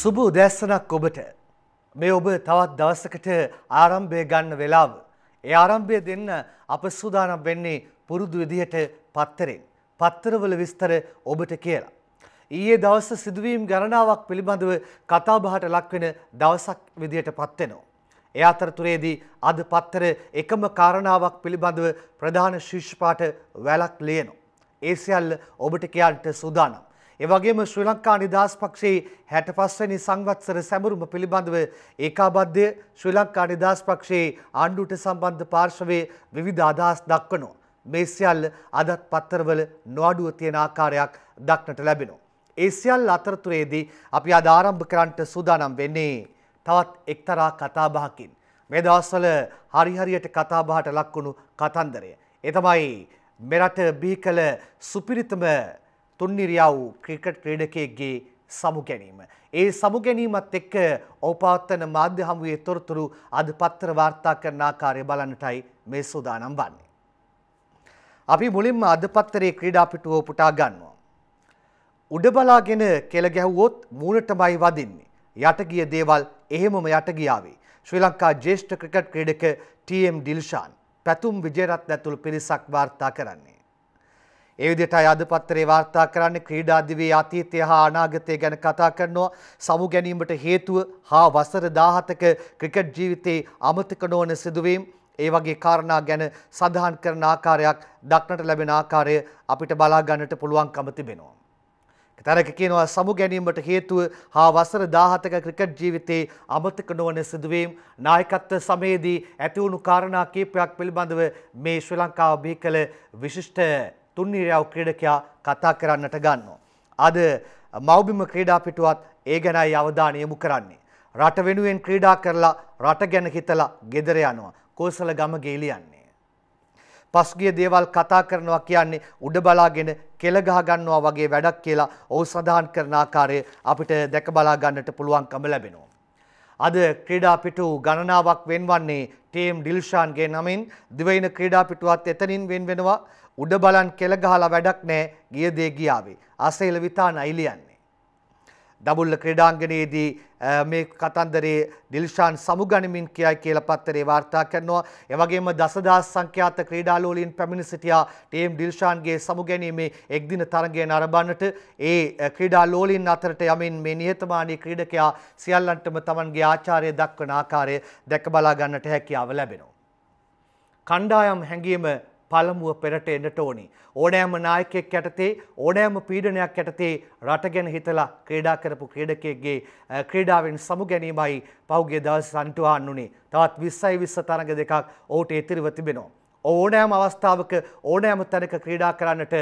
සුබ උදැස්සනක් ඔබට මේ ඔබ තවත් දවසකට ආරම්භය ගන්න වෙලාව. ඒ ආරම්භය දෙන්න අප සූදානම් වෙන්නේ පුරුදු විදිහට පත්තරෙන්. පත්තරවල විස්තර ඔබට කියලා. ඊයේ දවස සිදුවීම් ගණනාවක් පිළිබඳව කතාබහට ලක්වෙන දවසක් විදිහට පත්වෙනවා. ඒ අතරතුරේදී අද පත්තර එකම කාරණාවක් පිළිබඳව ප්‍රධාන ශිෂ්පාට වැලක් ලියනවා. ඒ සියල්ල ඔබට කියන්ට සූදානම්. එවගේම ශ්‍රී ලංකා නිදහස් පක්ෂයේ 65 වෙනි සංවත්සර සැමරුම පිළිබඳව ඒකාබද්ධය ශ්‍රී ලංකා නිදහස් පක්ෂයේ ආණ්ඩුවට සම්බන්ධ පාර්ශවයේ විවිධ අදහස් දක්වනවා. මේ සියල්ල අදත් පත්තරවල නොඅඩුව තියෙන ආකාරයක් දක්නට ලැබෙනවා. ඒ සියල්ල අතරතුරේදී අපි අද ආරම්භ කරන්නට සූදානම් වෙන්නේ තවත් එක්තරා කතාබහකින්. මේ දවස්වල හරිහරියට කතාබහට ලක්වුණු කතන්දරය. ඒ තමයි මෙරට බිහි කළ සුපිරිතම තුන්නිරියා වූ ක්‍රිකට් ක්‍රීඩකයෙක්ගේ සමු ගැනීම. ඒ සමු ගැනීමත් එක්ක ඔවපාත්තන මාධ්‍ය හමුවේ තොරතුරු අද පත්තර වාර්තා කරන ආකාරය බලන්නටයි මේ සූදානම් වන්නේ. අපි මුලින්ම අද පත්තරේ ක්‍රීඩා පිටුව පුටා ගන්නවා. උඩ බලාගෙන කෙළ ගැහුවොත් මූණටමයි වදින්නේ. යට ගිය දේවල් එහෙමම යට ගියාවේ. ශ්‍රී ලංකා ජ්‍යෙෂ්ඨ ක්‍රිකට් ක්‍රීඩක ටීඑම් ඩිල්ෂාන් පැතුම් විජේරත්න ඇතුළු පිරිසක් වාර්තා කරන්නේ. ඒ විදිහටයි අද පත්‍රේ වාර්තා කරන්නේ ක්‍රීඩා දිවියේ අතීතය හා අනාගතය ගැන කතා කරනවා සමු ගැනීමට හේතුව හා වසර 17ක ක්‍රිකට් ජීවිතේ අමතක නොවන සිදුවීම් ඒ වගේ කාරණා ගැන සඳහන් කරන ආකාරයක් දක්නට ලැබෙන ආකාරය අපිට බලා ගන්නට පුළුවන්කම තිබෙනවා. තරක කියනවා සමු ගැනීමට හේතුව හා වසර 17ක ක්‍රිකට් ජීවිතේ අමතක නොවන සිදුවීම් නායකත්ව සමයේදී ඇතිවුණු කාරණා කීපයක් පිළිබඳව මේ ශ්‍රී ලංකාව බිහි කළ විශිෂ්ට තුන්නිරයව් ක්‍රීඩකයා කතා කරන්නට ගන්නවා. අද මෞබිම ක්‍රීඩා පිටුවත් ඒ ගැනයි අවධානය යොමු කරන්නේ. රට වෙනුවෙන් ක්‍රීඩා කරලා රට ගැන හිතලා ගෙදර යනවා. කෝසල ගම ගෙලියන්නේ. පසුගිය දේවල් කතා කරනවා කියන්නේ උඩ බලාගෙන කෙල ගහ ගන්නවා වගේ වැඩක් කියලා ඔහු සඳහන් කරන ආකාරය අපිට දැක බලා ගන්නට පුළුවන්කම ලැබෙනවා. අද ක්‍රීඩා පිටු ගණනාවක් වෙන්වන්නේ ටීම් ඩිල්ෂාන්ගේ නමින් දිවයින ක්‍රීඩා පිටුවත් එතනින් වෙන් වෙනවා උඩ බලන් කෙළ ගහලා වැඩක් නෑ ගිය දේ ගියාවේ. අසේල විතාන අයිලියන්නේ. දබුල්ල ක්‍රඩාංගනයේදී මේ කතන්දරේ දිල්ශාන් සමුගනිමින් කියයි කියල පත්තරේ වාර්තා කරනවා එවගේම දසදස් සංඛ්‍යාත ක්‍රීඩාලෝලින් පැමිණි සිටියා ටේම් ඩිල්ශාන්ගේ සමුගැනීමේ එක්දින තරගය නරබන්නට ඒ ක්‍රීඩා ලෝලින් අතරට යමින් මේ නිහතමානී ක්‍රීඩකයා සියල්ලන්ටම තමන්ගේ ආචාරය දක්වන ආකාරය දැක බලා ගන්නට හැකියාව ලැබෙනවා. කණ්ඩායම් හැඟීම පළමුුව පෙරට එන්නට ඕනි. ඕනෑම නායකෙක් යටතේ ඕනෑම පීඩනයක් යටතේ රට ගැන හිතලා ක්‍රේඩා කරපු ක්‍රඩකෙක්ගේ ක්‍රේඩාවෙන් සමු ගැනීමයි පෞගේ දවස සන්ටවාන්නුනේ තවත් විස්සයි විස්ස තරග දෙකක් ඕට ඉතිරිව තිබෙනවා. ඕනෑම අවස්ථාවක ඕනෑම තැනක ක්‍රීඩා කරන්නට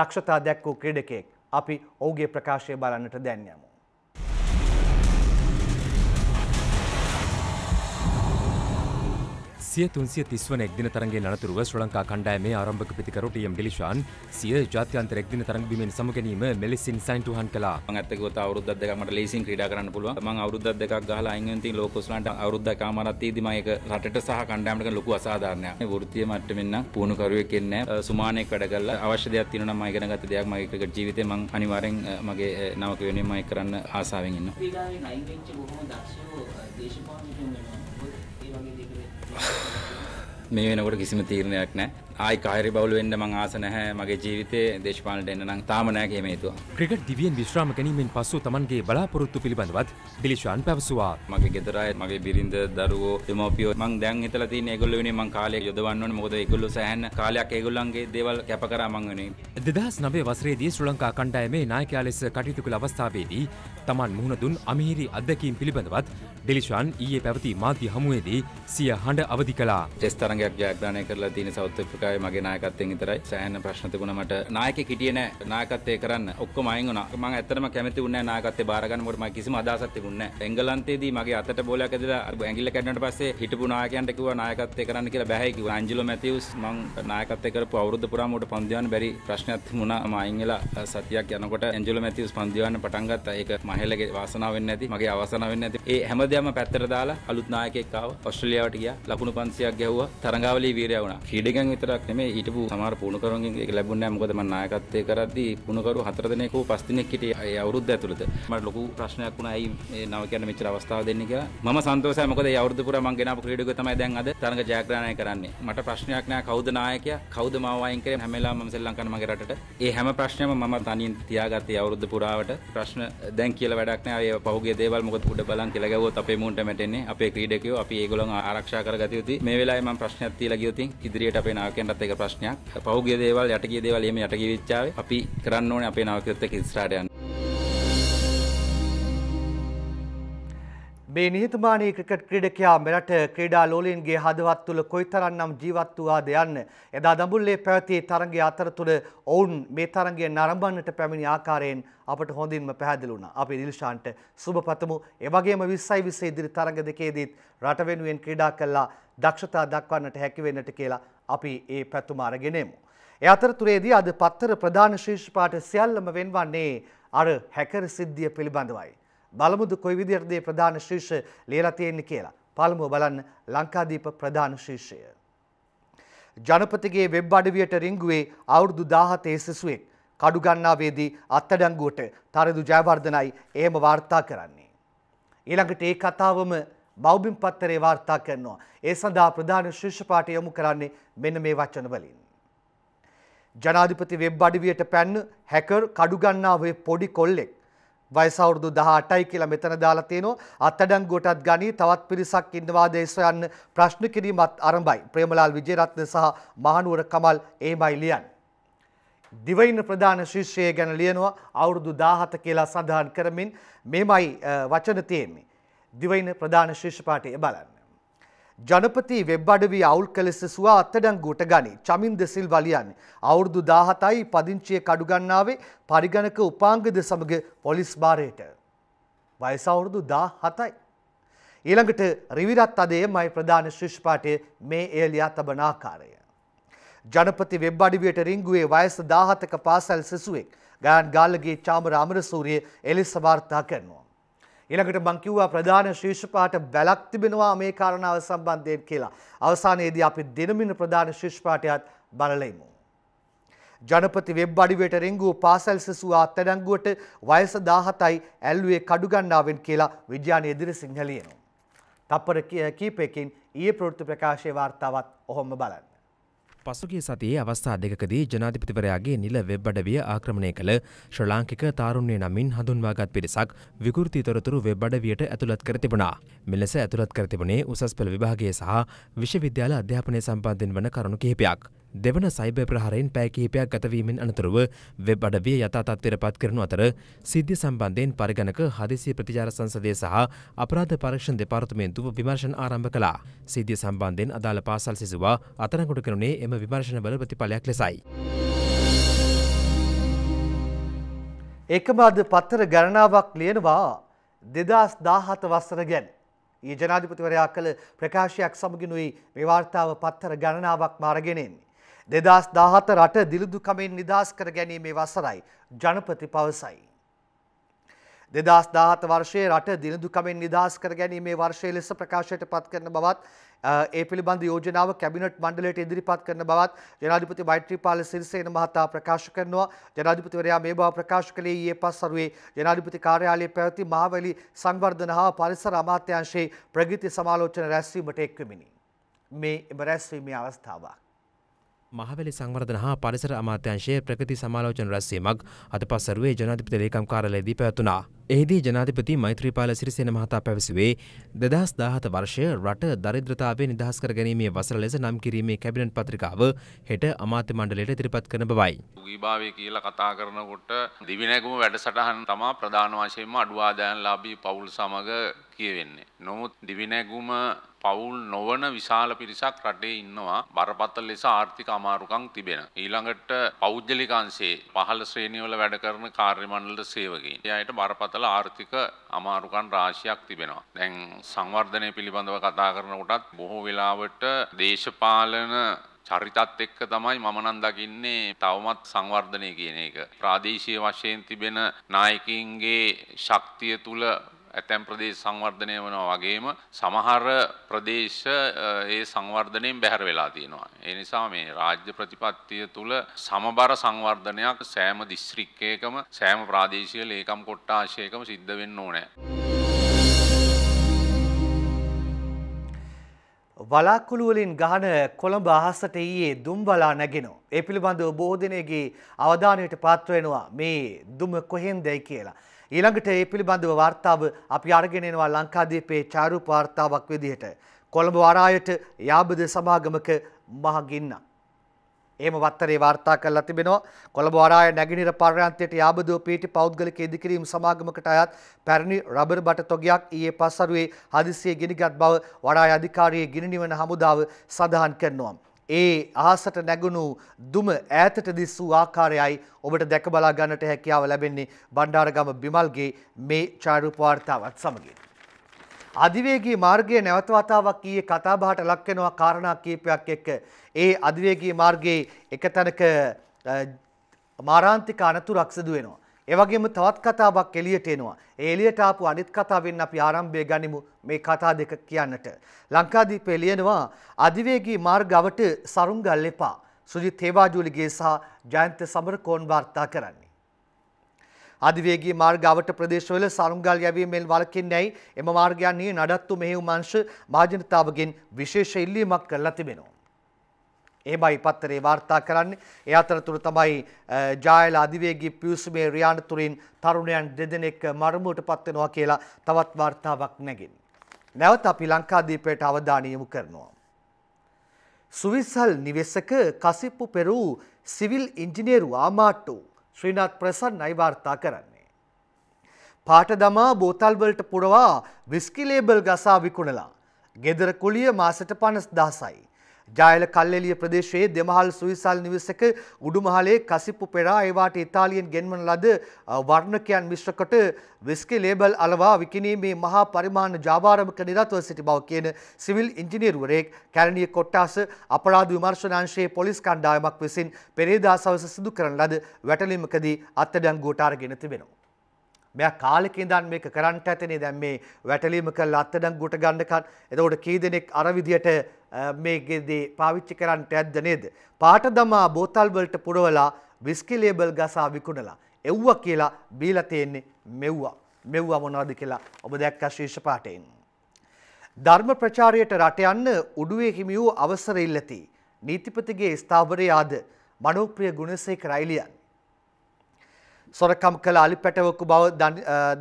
දක්ෂතා දැක්වූ ක්‍රඩකෙක් අපි ඔහුගේ ප්‍රකාශය බලන්නට දැන්යමු. සිය තුන්සිය තිස්වන එක්දින තරගේ අනතුරුව ශ්‍ර ලංකා කණ්ඩායමේ ආරම්භක පිතිකරු ටම් ඩිලිශාන් සිය ජාත්‍යන්තර එක්දින තරඟ බිමෙන් සමු ගැනීම මෙලෙසින් සයින්ටුහන් කළා. මම ඇත්තකොත අවුරුද්දක් දෙකක් මට ලේසින් ක්‍රීඩා කරන්න පුළුවන්. මම අවුරුද්දක් දෙකක් ගහලා අයින් වෙන තින් ලෝකෝස්ලන්ට අවුරුද්දක් කාමාරක් තියදී මම ඒක රටට සහ කණ්ඩායමට කරන ලොකු අසාධාරණයක්. මේ වෘත්තීය මට්ටමින් නම් පුහුණු කරුවෙක් එන්නේ නැහැ. සුමානෙක් වැඩ කරලා අවශ්‍ය දෙයක් තියෙනවා නම් මම ඉගෙන ගත්ත දෙයක් මගේ ක්‍රිකට් ජීවිතේ මම අනිවාර්යෙන් මගේ නවක වෙනුවෙන් මම කරන්න ආසාවෙන් ඉන්නවා. ක්‍රීඩාවෙන් අයින් වෙච්ච බොහොම දක්ෂ දේශපාලකයෝ වෙනවා. මේ වෙනකොට කිසිම තීරණයක් නෑ ආයි කාර්ය බවුල වෙන්න මං ආස නැහැ මගේ ජීවිතේ දේශපාලනට එන්න නම් තාම නැහැ කියන හේතුව. ක්‍රිකට් දිවියෙන් විශ්‍රාම ගැනීමෙන් පසු Tamanගේ බලාපොරොත්තු පිළිබඳවත් ඩිලිෂාන් පැවසුවා. මගේ ගෙදර අය මගේ බිරිඳ දරුවෝ දෙමව්පියෝ මං දැන් හිතලා තියෙන ඒගොල්ලෝ වෙනුවෙන් මං කාලය යොදවන්න ඕනේ මොකද ඒගොල්ලෝ සෑහෙන කාලයක් ඒගොල්ලන්ගේ දේවල් කැප කරා මං වෙනුවෙන්. 2009 වසරේදී ශ්‍රී ලංකා කණ්ඩායමේ නායකයා ලෙස කටයුතු කළ අවස්ථාවේදී Taman මුහුණ දුන් අමිහිරි අත්දැකීම් පිළිබඳවත් ඩිලිෂාන් ඊයේ පැවති මාධ්‍ය හමුවේදී සිය හඬ අවදි කළා. ටෙස්ට් තරඟයක් ජයග්‍රහණය කරලා තියෙන සවුත් නායකකාරකාවේ මගේ නායකත්වයෙන් විතරයි සෑහෙන ප්‍රශ්න තිබුණා මට නායකයෙක් හිටියේ නෑ නායකත්වය කරන්න ඔක්කොම අයින් වුණා මම ඇත්තටම කැමති වුණේ නෑ නායකත්වය බාර ගන්න මොකද මම කිසිම අදහසක් තිබුණේ නෑ එංගලන්තයේදී මගේ අතට බෝලයක් ඇදලා අර ඇඟිල්ල කැඩුණාට පස්සේ හිටපු නායකයන්ට කිව්වා නායකත්වය කරන්න කියලා බෑයි කිව්වා ඇන්ජලෝ මැතිව්ස් මං නායකත්වය කරපු අවුරුද්ද පුරාම උඩ පන්දිවන්න බැරි ප්‍රශ්නයක් තිබුණා මම අයින් වෙලා සතියක් යනකොට ඇන්ජලෝ මැතිව්ස් පන්දිවන්න පටන් ගත්තා ඒක මහලගේ වාසනාව වෙන්නේ නැති මගේ අවසනාව වෙන්නේ නැති ඒ හැමදේම පැත්තට දාලා අලුත් නායකයෙක් ආවා ඔස්ට්‍රේලියාවට ගියා ලකුණු 500ක් ගැහුවා තරඟාවලියේ වීරයා වුණා ක්‍රීඩකයන් විතර විතරක් නෙමේ ඊටපු සමහර පුණකරුන්ගෙන් ඒක ලැබුණේ නැහැ මොකද මම නායකත්වය කරද්දී පුණකරු හතර දෙනෙක් හෝ පස් දිනක් හිටියේ ඒ අවුරුද්ද ඇතුළත මට ලොකු ප්‍රශ්නයක් වුණා ඇයි මේ නව කියන්නේ මෙච්චර අවස්ථාව දෙන්නේ කියලා මම සන්තෝෂයි මොකද ඒ අවුරුද්ද පුරා මම ගෙනාපු ක්‍රීඩකයෝ තමයි දැන් අද තරඟ ජයග්‍රහණය කරන්නේ මට ප්‍රශ්නයක් නැහැ කවුද නායකයා කවුද මාව අයින් කරේ හැම වෙලාවෙම මම ශ්‍රී ලංකන මගේ රටට ඒ හැම ප්‍රශ්නයක්ම මම තනියෙන් තියාගත්තේ අවුරුද්ද පුරාවට ප්‍රශ්න දැන් කියලා වැඩක් නැහැ ඒ පහුගිය දේවල් මොකද උඩ බලන් කියලා ගැවුවොත් අපේ මූණට මැටෙන්නේ අපේ ක්‍රීඩකයෝ අපි ඒගොල්ලන් ආරක්ෂා කරගත යුතුයි මේ වෙලාවේ මම ප්‍රශ්නයක් තියලා ගියොතින් ඉදිරියට අපේ නායකයන් කෙනටත් ඒක ප්‍රශ්නයක්. පහුගිය දේවල් යටගිය දේවල් එහෙම යටගිය වෙච්චාවේ අපි කරන්න ඕනේ අපේ නවකෘත් එක්ක ඉස්සරහට යන්න. මේ නිහතමානී ක්‍රිකට් ක්‍රීඩකයා මෙරට ක්‍රීඩා ලෝලීන්ගේ හදවත් තුළ කොයිතරම්නම් ජීවත් වූවාද යන්න එදා දඹුල්ලේ පැවති තරඟය අතරතුර ඔවුන් මේ තරඟය නරඹන්නට පැමිණි ආකාරයෙන් අපට හොඳින්ම පැහැදිලි වුණා. අපි නිල්ෂාන්ට සුබපතමු. ඒ වගේම 20 20 ඉදිරි තරඟ දෙකේදීත් රට වෙනුවෙන් ක්‍රීඩා කළා දක්ෂතා දක්වන්නට හැකි වෙන්නට කියලා අපි ඒ පැතුම අරගෙනෙමු. එ අතරතුරේදී අද පත්තර ප්‍රධාන ශේෂ්පාට සියල්ලම වෙන්වන්නේ අර හැකර සිද්ධිය පිළිබඳවයි. බලමුදු කොයි විදිහටදේ ප්‍රධාන ශීෂ ලියලා තියෙන්නේ කියලා. පළමුව බලන්න ලංකාදීප ප්‍රධාන ශීර්ෂය. ජනපතිගේ වෙබ් අඩවියට රිංගුවේ අවුරුදු 17 සිසුවෙක් කඩුගන්නාවේදී අත්අඩංගුවට තරිදු ජයවර්ධනයි එහෙම වාර්තා කරන්නේ. ඊළඟට ඒ කතාවම බෞබිම් පත්තරේ වාර්තා කරනවා. ඒ සඳහා ප්‍රධාන ශිෂ්‍යපාට යොමු කරන්නේ මෙන්න මේ වචන වලින්. ජනාධිපති වෙබ් අඩවියට පැන්න හැකර් කඩුගන්නාවේ පොඩි කොල්ලෙක් වයස අවුරුදු 18යි කියලා මෙතන දාලා තිනෝ අත්අඩංගුවටත් ගනී තවත් පිරිසක් ඉන්නවාද ඒ සොයන්න ප්‍රශ්න කිරීමත් ආරම්භයි. ප්‍රේමලාල් විජේරත්න සහ මහනුවර කමල් එහිමයි ලියන්නේ. දිවයින ප්‍රධාන ශිෂ්‍යය ගැන ලියනවා අවුරුදු 17 කියලා සඳහන් කරමින් මේමයි වචන තියෙන්නේ. දිවයින ප්‍රධාන ශේෂපාටය බලන්න. ජනපති වෙබ් අඩවී අවුල් කලෙස සුවා අත්තඩංගුවට ගනි චමින්ද සිල් වලියන් අවුරුදු දාහතයි පදිංචිය කඩුගන්නාවේ පරිගණක උපාංගද සමග පොලිස් භාරයට. වයස අවුරුදු දා හතයි. ඊළඟට රිවිරත් අදය මයි ප්‍රධාන ශිෂ්පාටය මේ ඒලියා තබනාකාරය. ජනපති වෙබ් අඩිවියට රිංගුවේ වයස දාහතක පාසැල් සෙසුවෙක් ගයන් ගාල්ලගේ චාමර අමරසූරිය එලෙස වාර්තා කරනවා. එළකට බංකිව්වා ප්‍රධාන ශේෂපාට බැලක් තිබෙනවා මේ කාරණාව සම්බන්ධයෙන් කියලා. අවසානයේදී අපි දිනමින ප්‍රධාන ශේෂපාටයත් බලලෙමු. ජනපති වෙබ් අඩිවයට රෙංගූ පාසල් සිසුවා අත්අඩංගුවට වයස 17යි ඇල්ුවේ කඩු ගන්නාවෙන් කියලා විද්‍යාන එදිරි සිංහලියනවා. තප්පර කීපයකින් ඊයේ ප්‍රවෘත්ති ප්‍රකාශයේ වාර්තාවත් ඔහොම බලන්න. පසුගිය සතියේ අවස්ථා දෙකකදී ජනාධිපතිවරයාගේ නිල වෙබ් අඩවිය ආක්‍රමණය කළ ශ්‍රී ලාංකික තාරුණ්‍ය නමින් හඳුන්වාගත් පිරිසක් විකෘති තොරතුරු වෙබ් අඩවියට ඇතුළත් කර තිබුණා. මෙලෙස ඇතුළත් කර තිබුණේ උසස් පෙළ විභාගයේ සහ විශ්වවිද්‍යාල අධ්‍යාපනය සම්බන්ධයෙන් වන කරුණු කිහිපයක්. දෙවන සයිබ ප්‍රහරෙන් පෑකිහිපයක් ගතවීමෙන් අනතුරුව වෙබ් අඩවිය යථතත්වයට පත් කරනු අතර සිද්ධිය සම්බන්ධයෙන් පරිගණක හදිසි ප්‍රතිචාර සංසදය සහ අපරාධ පරක්ෂණ දෙපාර්තමේන්තුව විමර්ශන ආරම්භ කළා. සිද්ධිය සම්බන්ධයෙන් අදාළ පාසල් සිසුවා අතනකොට කරනුනේ එම විමර්ශනවල ප්‍රතිඵලයක් ලෙසයි. ඒකබාද පත්තර ගණනාවක් ලියනවා දෙදස් දාහත වස්සර ගැන. ඒ ජනාධිපතිවරයා කළ ප්‍රකාශයක් සමගිනුයි මෙවාර්තාව පත්තර ගණනාවක් මාරගෙනෙන්නේ. දෙදස් දාහත රට දිළිදුකමින් නිදහස් කර ගැනීමේ වසරයි ජනපති පවසයි. දෙදස් දාහත වර්ෂයේ රට දිළිදුකමින් නිදහස් කර ගැනීමේ වර්ෂය ලෙස ප්‍රකාශයට පත් කරන බවත් ඒ පිළිබඳ යෝජනාව කැබිනට් මණ්ඩලයට ඉදිරිපත් කරන බවත් ජනාධිපති මෛත්‍රීපාල සිරිසේන මහතා ප්‍රකාශ කරනවා ජනාධිපතිවරයා මේ බව ප්‍රකාශ කළේ ඊයේ පස්වරුවේ ජනාධිපති කාර්යාලයේ පැවති මහවැලි සංවර්ධන හා පරිසර අමාත්‍යාංශයේ ප්‍රගති සමාලෝචන රැස්වීමට එක්වෙමිනි. මේ එම රැස්වීමේ අවස්ථාවක්. මහවැලි සංවර්ධන හා පරිසර අමාත්‍යංශයේ ප්‍රගති සමාලෝචන රැස්වීමක් අද පසරුවේ ජනාධිපති ලේකම් කාර්යාලයේදී පැවැතුණා. එහිදී ජනාධිපති මෛත්‍රීපාල සිරිසෙන මහතා පැවසුවේ දෙදහස් දාහත වර්ෂය රට දරිද්‍රතාවේ නිදහස් කර ගැනීමේ වසර ලෙස නම් කිරීමේ කැබිනට් පත්‍රිකාව හෙට අමාත්‍ය මණ්ඩලයට ඉදිරිපත් කරන බවයි. වීභාවය කියලා කතා කරනකොට දිවිනැගුම වැඩසටහන් තමා ප්‍රධාන වශයෙන්ම අඩුවාදායන්ලාභී පවුල් සමග කියවෙන්නේ. නොමුත් දිවිනැගුම පවුල් නොවන විශාල පිරිසක් රටේ ඉන්නවා බරපතල ලෙස ආර්ථික අමාරුකම් තිබෙන. ඊළඟට පෞද්ගලික අංශයේ පහළ ශ්‍රේණිවල වැඩ කරන කාර්ය මණ්ඩල සේවකයන්. එයාට බරපතල සමතල ආර්ථික අමාරුකන් රාශියක් තිබෙනවා. දැන් සංවර්ධනය පිළිබඳව කතා කරනකොටත් බොහෝ වෙලාවට දේශපාලන චරිතත් එක්ක තමයි මම නම් දකින්නේ තවමත් සංවර්ධනය කියන එක. ප්‍රාදේශීය වශයෙන් තිබෙන නායකයින්ගේ ශක්තිය තුල ඇතැම් ප්‍රදේශ සංවර්ධනය වනවා වගේම සමහර ප්‍රදේශ ඒ සංවර්ධනයෙන් බැහැර වෙලා තියෙනවා. ඒ නිසා මේ රාජ්‍ය ප්‍රතිපත්තිය තුළ සමබර සංවර්ධනයක් සෑම දිස්ත්‍රික්කයකම සෑම ප්‍රාදේශීය ලේකම් කොට්ටාශයකම සිද්ධ වෙන්න ඕනෑ. වලාකුළුවලින් ගහන කොළඹ අහසට ඊයේ දුම් බලා නැගෙනෝ. ඒ පිළිබඳව බෝධනයගේ අවධානයට පාත්‍රවෙනවා මේ දුම කොහෙන්දැයි කියලා. ඊළඟට ඒ පිළිබඳව වාර්තාව අපි අරගෙනෙනවා ලංකාදීපේ චාරූප වාර්තාවක් විදිහට. කොළඹ වරායට යාබද සමාගමක මහගින්න. ඒම වත්තරේ වාර්තා කරලා තිබෙනවා කොළඹ වරාය නැගිනිර පර්යන්තයට යාබදෝ පීටි පෞද්ගලික ඉදිකිරීම් සමාගමකට අයත් පැරණි රබර් බට තොගයක් ඊයේ පස්සරුවේ හදිසියේ ගිනිගත් බව වරාය අධිකාරියේ ගිනිනිවන හමුදාව සඳහන් කරනවා. ඒ අහසට නැගුණු දුම ඈතට දිස්සූ ආකාරයයි ඔබට දැක බලා ගන්නට හැකියාව ලැබෙන්නේ බණ්ඩාරගම බිමල්ගේ මේ ඡායාරූප වාර්තාවත් සමගින්. අධිවේගී මාර්ගයේ නැවත වතාවක් ඊයේ කතාබහට ලක් වෙනවා කාරණා කීපයක් එක්ක. ඒ අධිවේගී මාර්ගයේ එක තැනක මාරාන්තික අනතුරක් සිදු වෙනවා. එවගේම තවත් කතාවක් එලියට එනවා. ඒ එලියට ආපු අනිත් කතාවෙන් අපි ආරම්භය ගනිමු මේ කතා දෙක කියන්නට. ලංකාදීපේ ලියනවා අධිවේගී මාර්ගවට සරුංගල් එපා. සුජිත් හේවාජුලිගේ සහ ජයන්ත සමරකෝන් වාර්තා කරන්නේ. අධිවේගී මාර්ගාවට ප්‍රදේශවල සරුංගල් යැවීමෙන් වළකින්නයි එම මාර්ගයන්හි නඩත්තු මෙහෙයුම් අංශ මහජනතාවගෙන් විශේෂ ඉල්ලීමක් කරලා තිබෙනවා. එහෙමයි පත්තරේ වාර්තා කරන්නේ. ඒ අතරතුර තමයි ජායල අධිවේගී පියුසුමේ රියාන් තුරින් තරුණයන් දෙදෙනෙක් මරමුවට පත් වෙනවා කියලා තවත් වාර්තාවක් නැගින්. නැවත අපි ලංකාදීපයට අවධානය යොමු කරනවා. සුවිසල් නිවෙසක කසිප්පු පෙරු සිවිල් ඉංජිනේරු ආමාට්ටු ශ්‍රීනාත් ප්‍රසන්නයි වාර්තා කරන්නේ. පාට දමා බෝතල්වලට පුරවා විස්කි ලේබල් ගසා විකුණලා ගෙදර කුලිය මාසට 50000යි. ජායල කල්ලෙලිය ප්‍රදේශයේ දෙමහල් සුවිසල් නිවසක උඩුමහලේ කසිප්පු පෙරා ඒවාට ඉතාලියෙන් ගෙන්වන ලද වර්ණකයන් මිශ්‍රකොට විස්කි ලේබල් අලවා විකිණීමේ මහා පරිමාණ ජාවාරමක නිරතව සිටි බව කියන සිවිල් ඉංජිනේරුවරයෙක් කැලණිය කොට්ටාස අපරාධ විමර්ශනාංශයේ පොලිස් කණ්ඩායමක් විසින් පෙරේදා සවස සිදු කරන ලද වැටලීමකදී අත්අඩංගුවට අරගෙන තිබෙනවා. මෙයා කාලෙක ඉඳන් මේක කරන්නට ඇතනේ දැන් මේ වැටලීම කරලා අත්අඩංගුවට ගන්නකන් එතකොට කී දෙනෙක් අර විදියට මේ ගෙදේ පාවිච්චි කරන්නට ඇද්ද නේද පාට දමා බෝතල් වලට පුරවලා විස්කි ලේබල් ගසා විකුණලා එව්වා කියලා බීලා තියෙන්නේ මෙව්වා මෙව්වා මොනවද කියලා ඔබ දැක්ක ශීර්ෂ පාඨයෙන් ධර්ම ප්‍රචාරයට රට යන්න උඩුවේ හිමි වූ අවසර ඉල්ලති නීතිපතිගේ ස්ථාවරය ආද මනෝප්‍රිය ගුණසේකර අයිලියන් සොරකම් කළ අලිපැටවකු බව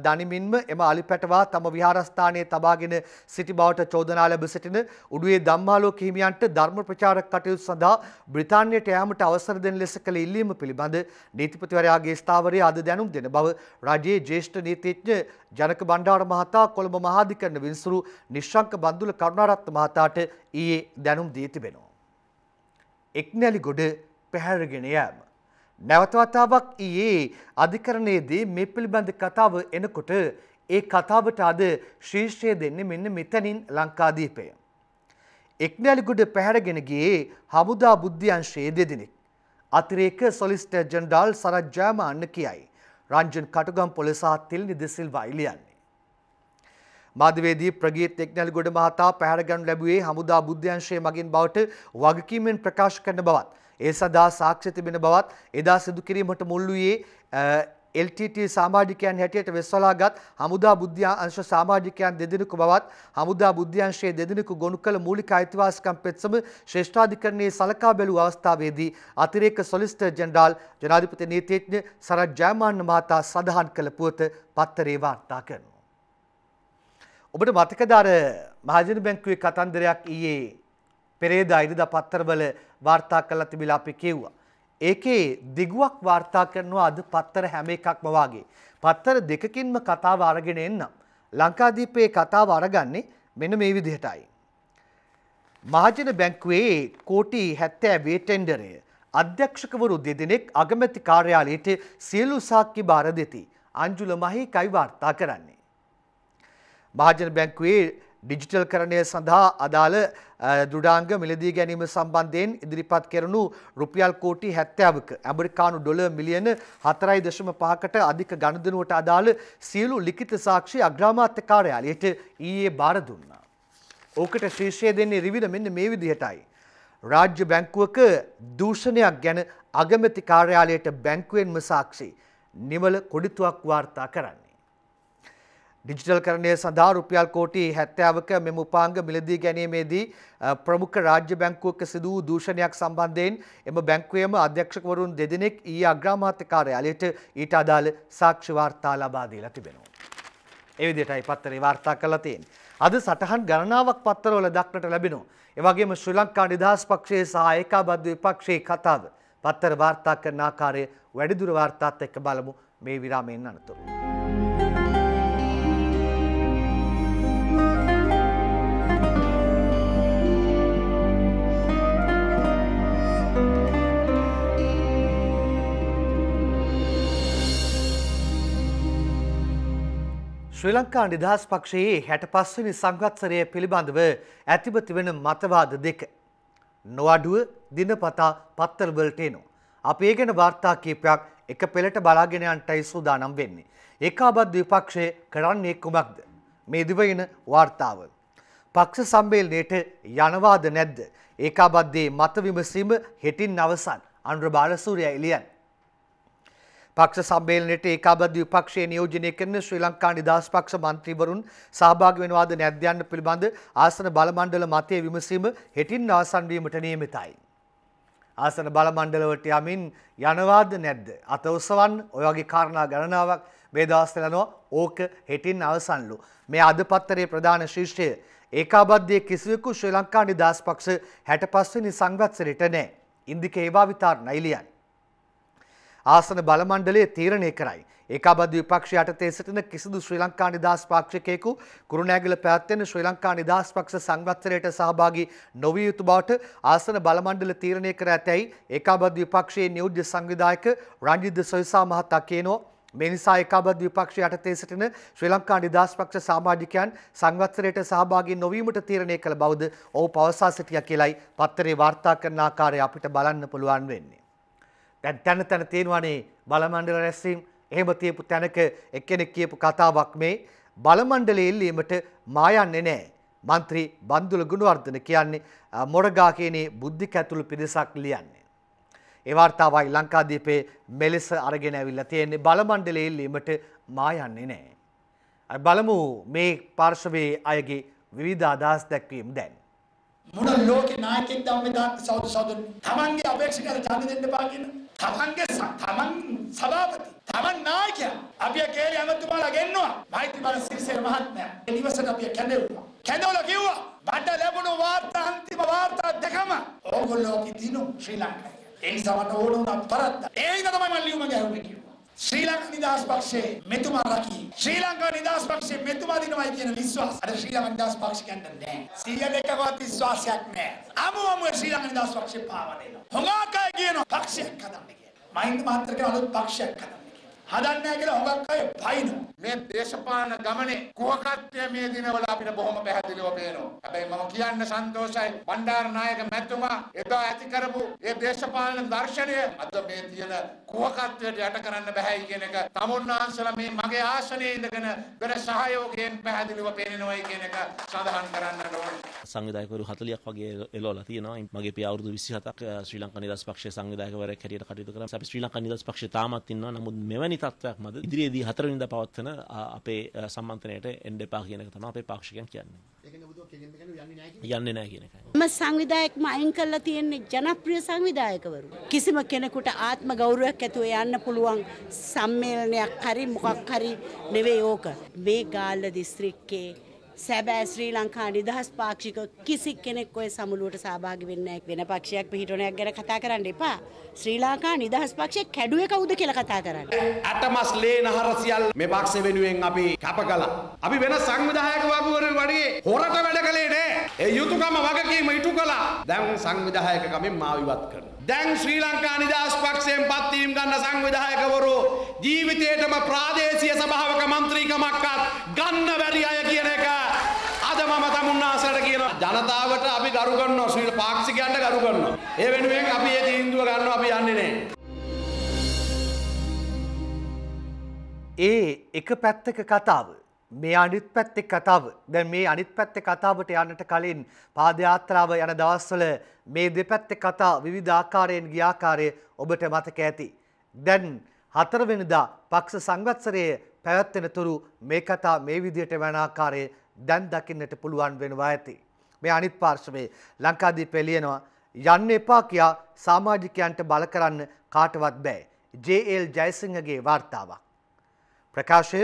දනිමින්ම එම අලිපැටවා තම විහාරස්ථානයේ තබාගෙන සිටි බවට චෝදනා ලැබ සිටින උඩුවේ ධම්මාලෝක හිමියන්ට ධර්ම ප්‍රචාරක කටයුතු සඳහා බ්‍රිතාන්‍යයට යාමට අවසර දෙන ලෙස කළ ඉල්ලීම පිළිබඳ නීතිපතිවරයාගේ ස්ථාවරයේ අද දැනුම් දෙන බව රජයේ ජ්‍යෙෂ්ඨ නීතිඥ ජනක බණ්ඩාර මහතා කොළඹ මහාධිකරණ විනිසුරු නිශ්ශංක බන්දුල කරුණාරත්න මහතාට ඊයේ දැනුම් දී තිබෙනවා. එක්නැලි ගොඩ පැහැරගෙන යෑම නැවත වතාවක් ඊයේ අධිකරණයේදී මේ පිළිබඳ කතාව එනකොට ඒ කතාවට අද ශීර්ෂය දෙන්නේ මෙන්න මෙතනින් ලංකාදීපය. එක්නැලිගුඩ පැහැරගෙන ගියේ හමුදා බුද්ධියංශයේ දෙදෙනෙක්. අතිරේක සොලිස්ටර් ජෙනරාල් සරත් ජයමාන්න කියයි. රංජන් කටුගම් පොලිස හා තිල්නි දෙසිල්වා ඉලියන්නේ. මාධ්‍යවේදී ප්‍රගීත් එක්නැලිගොඩ මහතා පැහැරගනු ලැබුවේ හමුදා බුද්ධ්‍යංශය මගින් බවට වගකීමෙන් ප්‍රකාශ කරන බවත් ඒ සඳහා සාක්ෂ්‍ය තිබෙන බවත් එදා සිදු කිරීමට මුල් වූයේ LTT සමාජිකයන් හැටියට වෙස්වලාගත් හමුදා බුද්ධ්‍යංශ සමාජිකයන් දෙදෙනෙකු බවත් හමුදා බුද්ධ්‍යංශයේ දෙදෙනෙකු ගොනු කළ මූලික අයිතිවාසිකම් පෙත්සම ශ්‍රේෂ්ඨාධිකරණයේ සලකා බැලූ අවස්ථාවේදී අතිරේක සොලිස්ටර් ජෙනරාල් ජනාධිපති නීතිඥ සරත් ජයමාන්න මහතා සඳහන් කළ පුවත පත්තරේ වාර්තා කරනවා. ඔබට මතකද අර මහජන බැංකුවේ කතන්දරයක් ඊයේ පෙරේදා ඉරිදා පත්තරවල වාර්තා කරලා තිබිලා අපි කිව්වා. ඒකේ දිගුවක් වාර්තා කරනවා අද පත්තර හැම එකක්ම වාගේ. පත්තර දෙකකින්ම කතාව අරගෙන එන්නම්. ලංකාදීපයේ කතාව අරගන්නේ මෙන්න මේ විදිහටයි. මහජන බැංකුවේ කෝටි 70 ටෙන්ඩරය අධ්‍යක්ෂකවරු දෙදෙනෙක් අගමැති කාර්යාලයට සියලු සාක්කි බාර දෙති. අංජුල මහේකයි වාර්තා කරන්නේ. මහජන බැංකුවේ ඩිජිටල් කරණය සඳහා අදාළ දුඩාංග මිලදී ගැනීම සම්බන්ධයෙන් ඉදිරිපත් කරනු රුපියල් කෝටි 70ක ඇමරිකානු ඩොලර් මිලියන 4.5කට අධික ගණුදෙනුවට අදාළ සියලු ලිඛිත සාක්ෂි අග්‍රාමාත්‍ය කාර්යාලයට ඊයේ බාර දුන්නා. ඕකට ශීර්ෂය දෙන්නේ රිවිද මෙන්න මේ විදිහටයි. රාජ්‍ය බැංකුවක දූෂණයක් ගැන අගමැති කාර්යාලයට බැංකුවෙන්ම සාක්ෂි නිවල කොඩිතුවක් වාර්තා කරන්න. ඩිජිටල්කරණය සඳහා රුපියල් කෝටි හැත්තෑවක මෙම උපාංග මිලදී ගැනීමේදී ප්‍රමුඛ රාජ්‍ය බැංකුවක සිදු වූ දූෂණයක් සම්බන්ධයෙන් එම බැංකුවේම අධ්‍යක්ෂකවරුන් දෙදෙනෙක් ඊයේ අග්‍රාමාත්‍ය කාර්යාලයට ඊට අදාළ සාක්ෂි වාර්තා ලබා දීලා තිබෙනවා. ඒ විදිහටයි පත්තරේ වාර්තා කරලා තියෙන්නේ. අද සටහන් ගණනාවක් පත්තරවල දක්නට ලැබෙනවා. ඒ වගේම ශ්‍රී ලංකා නිදහස් පක්ෂයේ සහ ඒකාබද්ධ විපක්ෂයේ කතාව පත්තර වාර්තා කරන ආකාරය වැඩිදුර වාර්තාත් එක්ක බලමු මේ විරාමයෙන් අනතුරු. ශ්‍රී ලංකා නිදහස් පක්ෂයේ හැට පස්වනි සංගත්සරය පිළිබඳව ඇතිබති වෙන මතවාද දෙක. නොවඩුව දිනපතා පත්තරවලට එනෝ. අපේ ගැන වාර්තා කීපයක් එක පෙළට බලාගෙනයන්ටයි සූදානම් වෙන්නේ. ඒකාබද් විපක්ෂය කරන්නේ කුමක්ද. මේ දිවයින වාර්තාව. පක්ෂ සම්බේල්නයට යනවාද නැද්ද. ඒකාබද්දේ මත විමසීම හෙටින් අවසන් අන්ුර බාලසූරය එලියන්. පක්ෂ සම්මේලනයට ඒකාබද්ධ විපක්ෂයේ නියෝජනය කරන ශ්‍රී ලංකා නිදහස් පක්ෂ මන්ත්‍රීවරුන් සහභාගී වෙනවාද නැද්ද යන්න පිළිබඳ ආසන බලමණ්ඩල මතය විමසීම හෙටින් අවසන් වීමට නියමිතයි. ආසන බලමණ්ඩලවට යමින් යනවාද නැද්ද අත ඔසවන්න ඔය වගේ කාරණා ගණනාවක් මේ දවස්වල යනවා ඕක හෙටින් අවසන්ලු මේ අද පත්තරේ ප්‍රධාන ශීර්ෂය ඒකාබද්ධයේ කිසිවෙකු ශ්‍රී ලංකා නිදහස් පක්ෂ 65 වෙනි සංවත්සරෙට නැහැ ඉන්දික ඒවා විතර නයිලියන් ආසන බලමණ්ඩලය තීරණය කරයි. ඒකාබද්ධ විපක්ෂ යටතේ සිටින කිසිදු ශ්‍රී ලංකා නිදහස් පාක්ෂිකයෙකු කුරුණෑගල පැවැත්වෙන ශ්‍රී ලංකා නිදහස් පක්ෂ සංවත්සරයට සහභාගී නොවිය යුතු බවට ආසන බලමණ්ඩල තීරණය කර ඇතැයි ඒකාබද්ධ විපක්ෂයේ නියෝජ්‍ය සංවිධායක රංජිත් සොයිසා මහතා කියනවා. මේ නිසා ඒකාබද්ධ විපක්ෂ යටතේ සිටින ශ්‍රී ලංකා නිදහස් පක්ෂ සමාජිකයන් සංවත්සරයට සහභාගී නොවීමට තීරණය කළ බවද ඔහු පවසා සිටියා කියලයි පත්තරේ වාර්තා කරන ආකාරය අපිට බලන්න පුළුවන් වෙන්නේ. තැන තැන තියෙනවනේ බලමණ්ඩල රැස්වීම් එහෙම තියපු තැනක එක්කෙනෙක් කියපු කතාවක් මේ බලමණ්ඩලයේ ඉල්ලීමට මා යන්නේ නැහැ. മന്ത്രി බන්දුල ගුණවර්ධන කියන්නේ මොරගා කියනේ බුද්ධික ඇතුළු පිරිසක් ලියන්නේ. ඒ වார்த்தාවයි ලංකාදීපේ මෙලෙස අරගෙන ඇවිල්ලා තියෙන්නේ බලමණ්ඩලයේ ඉල්ලීමට මා යන්නේ නැහැ. බලමු මේ පාර්ශවයේ අයගේ විවිධ අදහස් දැක්වීම් දැන්. මුළු ලෝකේ නායකයෙක් දවමෙදා සෞදු සෞදු තමන්ගේ අපේක්ෂිත ජාති දෙන්න බා කියන තමන්ගේ තමන් සභාපති තමන් නායකයා අපි කේලේ ඇමතුමාලා ගෙන්නවා මෛත්‍රී බලසිරිසේන මහත්මයා ඒ නිවසට අපි කැඳෙව්වා කැඳවලා කිව්වා මට ලැබුණු වාර්තා අන්තිම වාර්තා දෙකම ඕගොල්ලෝ කිදිනු ශ්‍රී ලංකාවේ ඒ නිසා මට ඕන උනා පරද්ද ඒ ඉඳ තමයි මම ලියුම ගෑවුවේ කිව්වා ශ්‍රී ලංකා නිදහස් පක්ෂයේ මෙතුමා රකි ශ්‍රී ලංකා නිදහස් පක්ෂයේ මෙතුමා දිනවයි කියන විශ්වාස අර ශ්‍රී ලංකා නිදහස් පක්ෂ කියන්නේ නැහැ 100 දෙකකවත් විශ්වාසයක් නැහැ අමුමම ශ්‍රී ලංකා නිදහස් පක්ෂේ පාව දෙනවා හොඟා පක්ෂයක් හදන්න කියලා. මහින්ද මහත්තයා කියන අලුත් පක්ෂයක් හදන්න කියලා. හදන්නේ නැහැ කියලා හොඟක් අය පයින්නවා. මේ දේශපාලන ගමනේ කුහකත්වය මේ දිනවල අපිට බොහොම පැහැදිලිව පේනවා. හැබැයි මම කියන්න සන්තෝෂයි බණ්ඩාරනායක මැතිතුමා එදා ඇති කරපු ඒ දේශපාලන දර්ශනය අද මේ තියෙන කුහකත්වයට යට කරන්න බෑයි කියන එක තමුන්වහන්සේලා මේ මගේ ආසනයේ ඉඳගෙන වෙන සහයෝගයෙන් පැහැදිලිව පේනනවායි කියන එක සඳහන් කරන්න ඕනේ. සංවිධායකවරු 40ක් වගේ එළවලා තියෙනවා. මගේ පියා අවුරුදු 27ක් ශ්‍රී ලංකා නිදහස් පක්ෂයේ සංවිධායකවරයෙක් හැටියට කටයුතු කරා. අපි ශ්‍රී ලංකා නිදහස් පක්ෂය තාමත් ඉන්නවා. නමුත් මෙවැනි තත්ත්වයක් මත ඉදිරියේදී හතරවෙනිදා පවත්වන අපේ සම්මන්ත්‍රණයට එන්න එපා කියන එක තමයි අපේ පාක්ෂිකයන් කියන්නේ. යන්නේ නැහැ කියන එකයි. මම සංවිධායකම අයින් කරලා තියෙන්නේ ජනප්‍රිය සංවිධායකවරු. කිසිම කෙනෙකුට ආත්ම ගෞරවයක් ඇතුව යන්න පුළුවන් සම්මේලනයක් හරි මොකක් හරි නෙවෙයි ඕක. මේ ගාල්ල දිස්ත්‍රික්කයේ සැබෑ ශ්‍රී ලංකා නිදහස් පාක්ෂික කිසි කෙනෙක් ඔය සමුළුවට සහභාගි වෙන්නේ නැහැ. වෙන පක්ෂයක් පිහිටුණයක් ගැන කතා කරන්න එපා. ශ්‍රී ලංකා නිදහස් පක්ෂය කැඩුවේ කවුද කියලා කතා කරන්න. අටමස් ලේ නහර සියල්ල මේ පක්ෂය වෙනුවෙන් අපි කැප කළා. අපි වෙන සංවිධායක වගුවරු වගේ හොරට වැඩ කළේ නෑ. ඒ යුතුයකම වගකීම ඉටු කළා. දැන් සංවිධායක ගමෙන් මාව ඉවත් කරනවා. දැන් ශ්‍රී ලංකා නිදහස් පක්ෂයෙන් පත්වීම් ගන්න සංවිධායකවරු ජීවිතේටම ප්‍රාදේශීය සභාවක മന്ത്രിකමක්වත් ගන්න බැරි අය කියන එක අද මම තමුන්නාසලට කියනවා ජනතාවට අපි ගරු කරනවා ශ්‍රී පාක්ෂිකයන්ට ගරු කරනවා ඒ වෙනුවෙන් අපි මේ තීන්දුව ගන්නවා අපි යන්නේ නැහැ ඒ එක පැත්තක කතාව මේ අනිත් පැත්තේ කතාව දැන් මේ අනිත් පැත්තේ කතාවට යන්නට කලින් පාදයාත්‍රාව යන දවස්වල මේ දෙපැත්තේ කතා විවිධ ආකාරයෙන් ගිය ආකාරය ඔබට මතක ඇති. දැන් හතරවෙනිදා පක්ෂ සංවත්සරයේ පැවැත්වෙනතුරු මේ කතා මේ විදිහට වෙන ආකාරයේ දැන් දකින්නට පුළුවන් වෙනවා ඇති. මේ අනිත් පාර්ශ්වයේ ලංකාදීපේ ලියනවා යන්න එපා කියා සමාජිකයන්ට බල කරන්න කාටවත් බෑ. ජේ.එල්. ජයසිංහගේ වාර්තාවක්. ප්‍රකාශය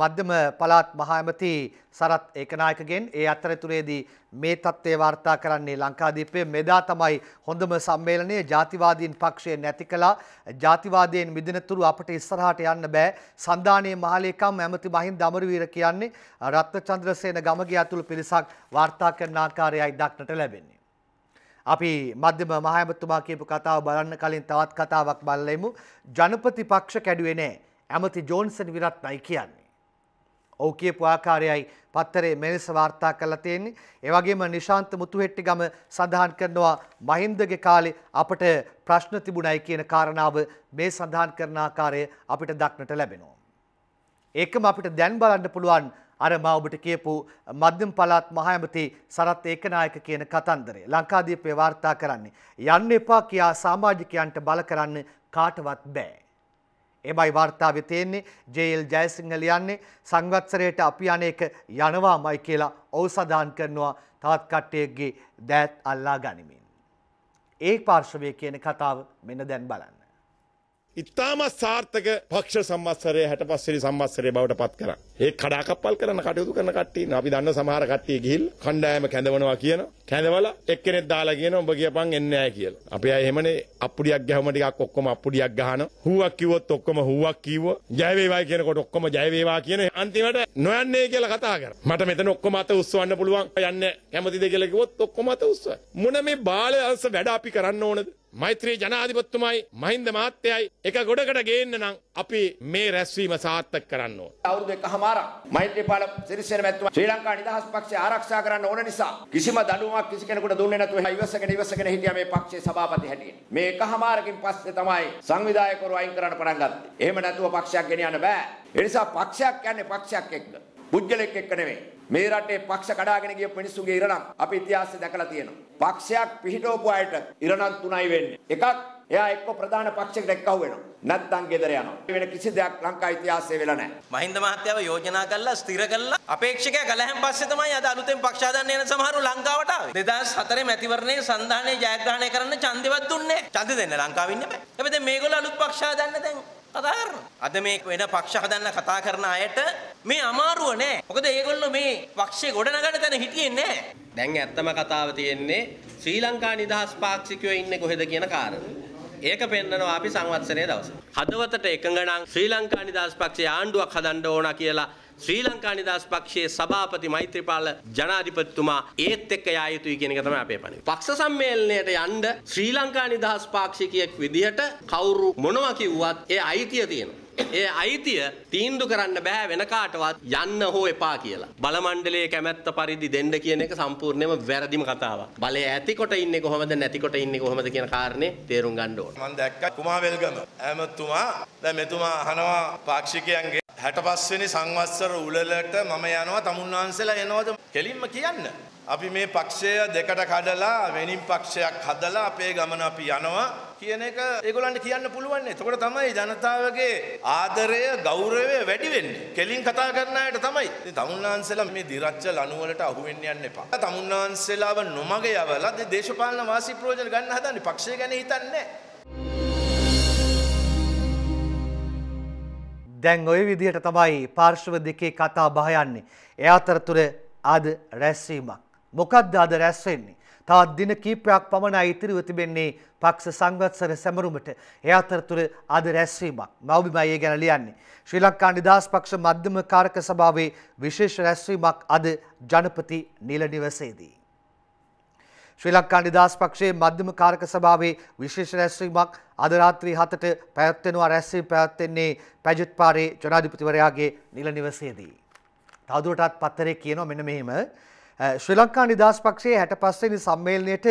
මධ්‍යම පළාත් මහඇමති සරත් ඒකනායකගෙන් ඒ අතරතුරේදී මේ තත්ත්වය වාර්තා කරන්නේ ලංකාදීපේ මෙදා තමයි හොඳම සම්මේලනය ජාතිවාදීන් පක්ෂය නැති කළා ජාතිවාදයෙන් මිදෙනතුරු අපට ඉස්සරහට යන්න බෑ සන්ධානයේ මහලේකම් ඇමති මහින්ද අමරවීර කියන්නේ රත්නචන්ද්‍රසේන ගමගේ අතුළු පිරිසක් වාර්තා කරන ආකාරයයි දක්නට ලැබෙන්නේ. අපි මධ්‍යම මහඇමතුමා කියපු කතාව බලන්න කලින් තවත් කතාවක් බලලෙමු ජනපති පක්ෂ කැඩුවේ නෑ ඇමති ජෝන්සන් විරත්නයි කියන්නේ. ඔහු කියපු ආකාරයයි පත්තරේ මෙලෙස වාර්තා කරලා තියෙන්නේ. ඒ වගේම නිශාන්ත මුතුහෙට්ටිගම සඳහන් කරනවා මහින්දගේ කාලේ අපට ප්‍රශ්න තිබුණයි කියන කාරණාව මේ සඳහන් කරන ආකාරය අපිට දක්නට ලැබෙනවා. ඒකම අපිට දැන් බලන්න පුළුවන් අර මා ඔබට කියපු මධ්‍යම පළාත් මහ ඇමති සරත් ඒකනායක කියන කතන්දරය ලංකාදීපේ වාර්තා කරන්නේ යන්න එපා කියා සමාජිකයන්ට බල කරන්න කාටවත් බෑ. එමයි වාර්තාවේ තියෙන්නේ ජේඑල් ජයසිංහ ලියන්නේ සංවත්සරයට අපි අනේක යනවාමයි කියලා ඔහු සඳහන් කරනවා තවත් කට්ටියකගේ දෑත් අල්ලා ගනිමින්. ඒ පාර්ශවය කියන කතාව මෙන්න දැන් බලන්න. ඉතාමත් සාර්ථක පක්ෂ සම්මස්සරය හැට පස්සරි සම්මස්සරය බවට පත් කර. ඒ කඩාකප්පල් කරන කටයුතු කරන කට්ටිය අපි දන්න සමහර කට්ටිය ගිහිල් කණ්ඩායම කැඳවනවා කියන කැඳවල එක්කෙනෙක් දාලා කියන ඔබ ගියපන් එන්නේ නැහැ කියලා. අපි අය එහෙමනේ අප්පුඩියක් ගහම ටිකක් ඔක්කොම අප්පුඩියක් ගහන. හුවක් කිව්වොත් ඔක්කොම හුවක් කිව්ව. ජය වේවා කියනකොට ඔක්කොම ජය වේවා කියන අන්තිමට නොයන්නේ කියලා කතා කරා. මට මෙතන ඔක්කොම අත උස්සවන්න පුළුවන්. යන්නේ කැමතිද කියලා කිව්වොත් ඔක්කොම අත උස්සවයි. මොන මේ බාල අංශ වැඩ අපි කරන්න ඕනද? මෛත්‍රී ජනාධිපත්තුමයි මහින්ද මාත්‍යයයි එක ගොඩකට ගේන්න නම් අපි මේ රැස්වීම සාර්ථක කරන්න ඕන. අවුරුදු එකහමාරක් මෛත්‍රීපාල සිරිසේන මැතිතුමා ශ්‍රී ලංකා නිදහස් පක්ෂය ආරක්ෂා කරන්න ඕන නිසා කිසිම දඬුවමක් කිසි කෙනෙකුට දුන්නේ නැතුව ඉවසගෙන ඉවසගෙන හිටියා මේ පක්ෂයේ සභාපති හැටියට. මේ එකහමාරකින් පස්සේ තමයි සංවිධායකවරු අයින් කරන්න පටන් ගත්තේ. එහෙම නැතුව පක්ෂයක් ගෙනියන්න බෑ. ඒ නිසා පක්ෂයක් කියන්නේ පක්ෂයක් එක්ක. පුජ්‍යලෙක් එක්ක නෙමෙයි. මේ රටේ පක්ෂ කඩාගෙන ගිය මිනිස්සුගේ ඉරණම් අපි ඉතිහාසෙ දැකලා තියෙනවා. පක්ෂයක් පිහිටවපු අයට ඉරණම් තුනයි වෙන්නේ. එකක් එයා එක්ක ප්‍රධාන පක්ෂයකට එක්කහුව වෙනවා. නැත්නම් ගෙදර යනවා. වෙන කිසි දෙයක් ලංකා ඉතිහාසයේ වෙලා නැහැ. මහින්ද මහත්තයාව යෝජනා කළා, ස්ථිර කළා. අපේක්ෂකයා ගලහන් පස්සේ තමයි අද අලුතෙන් පක්ෂ හදන්න යන සමහරු ලංකාවට ආවේ. 2004 මැතිවරණයේ සංධානයේ ජයග්‍රහණය කරන්න ඡන්දෙවත් දුන්නේ නැහැ. ඡන්ද දෙන්න ලංකාවින් ඉන්න බෑ. හැබැයි දැන් මේගොල්ලෝ අලුත් පක්ෂ හදන්න දැන් කතා කරනවා. අද මේ වෙන පක්ෂ හදන්න කතා කරන අයට මේ අමාරුව නෑ. මොකද ඒගොල්ලෝ මේ පක්ෂේ ගොඩනගන තැන හිටියේ නෑ. දැන් ඇත්තම කතාව තියෙන්නේ ශ්‍රී ලංකා නිදහස් පාක්ෂිකයෝ ඉන්නේ කොහෙද කියන කාරණේ. ඒක පෙන්නනවා අපි සංවත්සරයේ දවසේ. හදවතට එකඟ නම් ශ්‍රී ලංකා නිදහස් පක්ෂයේ ආණ්ඩුවක් හදන්න ඕන කියලා ශ්‍රී ලංකා නිදහස් පක්ෂයේ සභාපති මෛත්‍රීපාල ජනාධිපතිතුමා ඒත් එක්ක යා යුතුයි කියන එක තමයි අපේ පණිවිඩය. පක්ෂ සම්මේලනයට යන්න ශ්‍රී ලංකා නිදහස් පාක්ෂිකයෙක් විදිහට කවුරු මොනවා කිව්වත් ඒ අයිතිය තියෙනවා. ඒ අයිතිය තීන්දු කරන්න බෑ වෙන කාටවත් යන්න හෝ එපා කියලා. බලමණ්ඩලයේ කැමැත්ත පරිදි දෙන්න කියන එක සම්පූර්ණයෙන්ම වැරදිම කතාවක්. බලය ඇතිකොට ඉන්නේ කොහොමද නැතිකොට ඉන්නේ කොහොමද කියන කාරණේ තේරුම් ගන්න ඕන. මම දැක්කා කුමාවේල්ගම ඇමතුමා දැන් මෙතුමා අහනවා පාක්ෂිකයන්ගේ හැටපස්වෙනි සංවස්සර උළලට මම යනවා තමුන්වහන්සේලා එනවද කෙලින්ම කියන්න. අපි මේ පක්ෂය දෙකට කඩලා වෙනින් පක්ෂයක් හදලා අපේ ගමන අපි යනවා කියන එක ඒගොල්ලන්ට කියන්න පුළුවන්. එතකොට තමයි ජනතාවගේ ආදරය, ගෞරවය වැඩි වෙන්නේ. කෙලින් කතා කරන අයට තමයි. ඉතින් තමුන්වහන්සේලා මේ දිරච්ච ලණු වලට අහු වෙන්න යන්න එපා. තමුන්වහන්සේලාව නොමග යවලා දේශපාලන වාසි ප්‍රයෝජන ගන්න හදන්නේ. පක්ෂය ගැන හිතන්නේ නැහැ. දැන් ඔය විදිහට තමයි පාර්ශ්ව දෙකේ කතා බහ යන්නේ. ඒ අතරතුර අද රැස්වීමක්. මොකද්ද අද රැස් වෙන්නේ? තවත් දින කිහිපයක් පමණ ඉතිරිව තිබෙන්නේ පක්ෂ සංවත්සර සැමරුමට. ඒ අතරතුර අද රැස්වීමක්. මව්බිමයි ඒ ගැන ලියන්නේ. ශ්‍රී ලංකා නිදහස් පක්ෂ මධ්‍යම කාරක සභාවේ විශේෂ රැස්වීමක් අද ජනපති නිල නිවසේදී. ශ්‍රී ලංකා නිදහස් පක්ෂයේ මධ්‍යම කාරක සභාවේ විශේෂ රැස්වීමක් අද රාත්‍රී 7ට පැවැත්වෙනවා රැස්වීම පැවැත්වෙන්නේ පැජට් පාරේ ජනාධිපතිවරයාගේ නිල නිවසේදී. තවදුරටත් පත්තරේ කියනවා මෙන්න මෙහෙම ශ්‍රී ලංකා නිදහස් පක්ෂයේ 65 වෙනි සම්මේලනයේට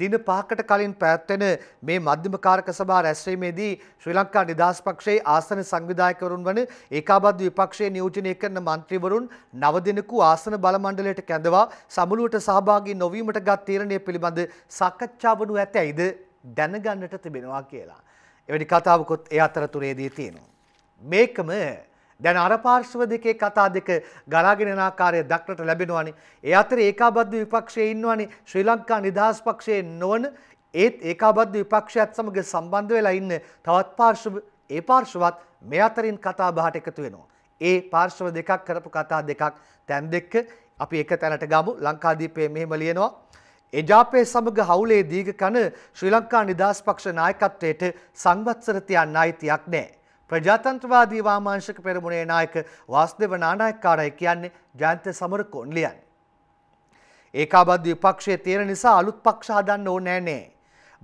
දින 5කට කලින් පැවැත්වෙන මේ මධ්‍යම කාරක සභා රැස්වීමේදී ශ්‍රී ලංකා නිදහස් පක්ෂයේ ආසන සංවිධායකවරුන් වන ඒකාබද්ධ විපක්ෂයේ නියෝජනය කරන മന്ത്രിවරුන් නව දිනකු ආසන බල මණ්ඩලයට කැඳවා සමුළුවට සහභාගී නොවීමට ගත් තීරණය පිළිබඳ සාකච්ඡා වනු ඇතැයිද දැනගන්නට තිබෙනවා කියලා. එවැනි කතාවකුත් ඒ අතරතුරේදී තියෙනවා. මේකම දැන් අර පාර්ශ්ව දෙකේ කතා දෙක ගලාගෙන යන ආකාරය දක්නට ලැබෙනවානේ. ඒ අතර ඒකාබද්ධ විපක්ෂයේ ඉන්නවානේ ශ්‍රී ලංකා නිදහස් පක්ෂයේ නොවන ඒත් ඒකාබද්ධ විපක්ෂයත් සමග සම්බන්ධ වෙලා ඉන්න තවත් පාර්ශ්ව ඒ පාර්ශ්වවත් මේ අතරින් කතා බහට එකතු වෙනවා. ඒ පාර්ශ්ව දෙකක් කරපු කතා දෙකක් තැන් දෙක අපි එක තැනට ගමු ලංකාදීපයේ මෙහෙම ලියනවා. එජාපය සමග හවුලේ දීග කන ශ්‍රී ලංකා නිදහස් පක්ෂ නායකත්වයට සංවත්සර තියන්න අයිතියක් නැහැ. ප්‍රජාතන්ත්‍රවාදී වාමාංශක පෙරමුණේ නායක වාස්දේව නානායක්කාරයි කියන්නේ ජයන්ත සමරකෝන් ලියන්නේ. ඒකාබද්ධ විපක්ෂයේ තීරණ නිසා අලුත් පක්ෂ හදන්න ඕනේ නෑ.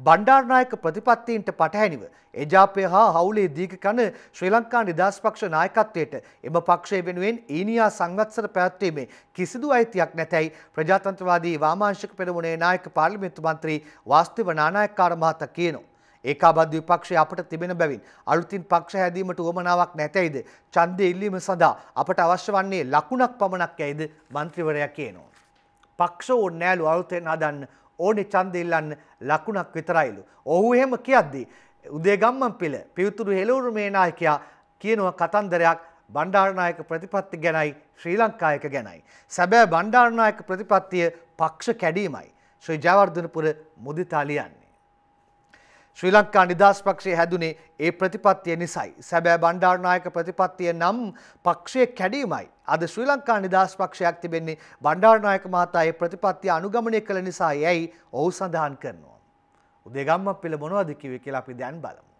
බණ්ඩාරනායක ප්‍රතිපත්තීන්ට පටහැනිව එජාපය හා හවුලේ දීක කන ශ්‍රී ලංකා නිදහස් පක්ෂ නායකත්වයට එම පක්ෂය වෙනුවෙන් ඊනියා සංවත්සර පැවැත්වීමේ කිසිදු අයිතියක් නැතැයි ප්‍රජාතන්ත්‍රවාදී වාමාංශක පෙරමුණේ නායක පාර්ලිමේන්තු මන්ත්‍රී වාස්තිව නානායක්කාර මහතා කියනවා. ඒකාබද්ධ විපක්ෂය අපට තිබෙන බැවින් අලුතින් පක්ෂ හැදීමට උවමනාවක් නැතැයිද ඡන්දය ඉල්ලීම සඳහා අපට අවශ්‍ය වන්නේ ලකුණක් පමණක් ඇයිද മന്ത്രിවරයා කියනවා. පක්ෂ ඕනේ නෑලු අලුතෙන් හදන්න ඕනේ ඡන්දය ඉල්ලන්න ලකුණක් විතරයිලු. ඔහු එහෙම කියද්දී උදේගම්මන් පෙළ පිවිතුරු හෙළවුරු මේ නායකයා කියනවා කතන්දරයක් බණ්ඩාරනායක ප්‍රතිපත්ති ගැනයි ශ්‍රී ලංකායක ගැනයි. සැබෑ බණ්ඩාරනායක ප්‍රතිපත්තිය පක්ෂ කැඩීමයි. ශ්‍රී ජයවර්ධනපුර මුදිතාලියන්. ශ්‍රී ලංකා නිදහස් පක්ෂය හැදුනේ ඒ ප්‍රතිපත්තිය නිසයි. සැබෑ බණ්ඩාරනායක ප්‍රතිපත්තිය නම් පක්ෂය කැඩීමයි. අද ශ්‍රී ලංකා නිදහස් පක්ෂයක් තිබෙන්නේ බණ්ඩාරනායක මහතා ඒ ප්‍රතිපත්තිය අනුගමනය කළ නිසා යැයි ඔහු සඳහන් කරනවා. උදේගම්ම පෙළ මොනවද කිව්වේ කියලා අපි දැන් බලමු.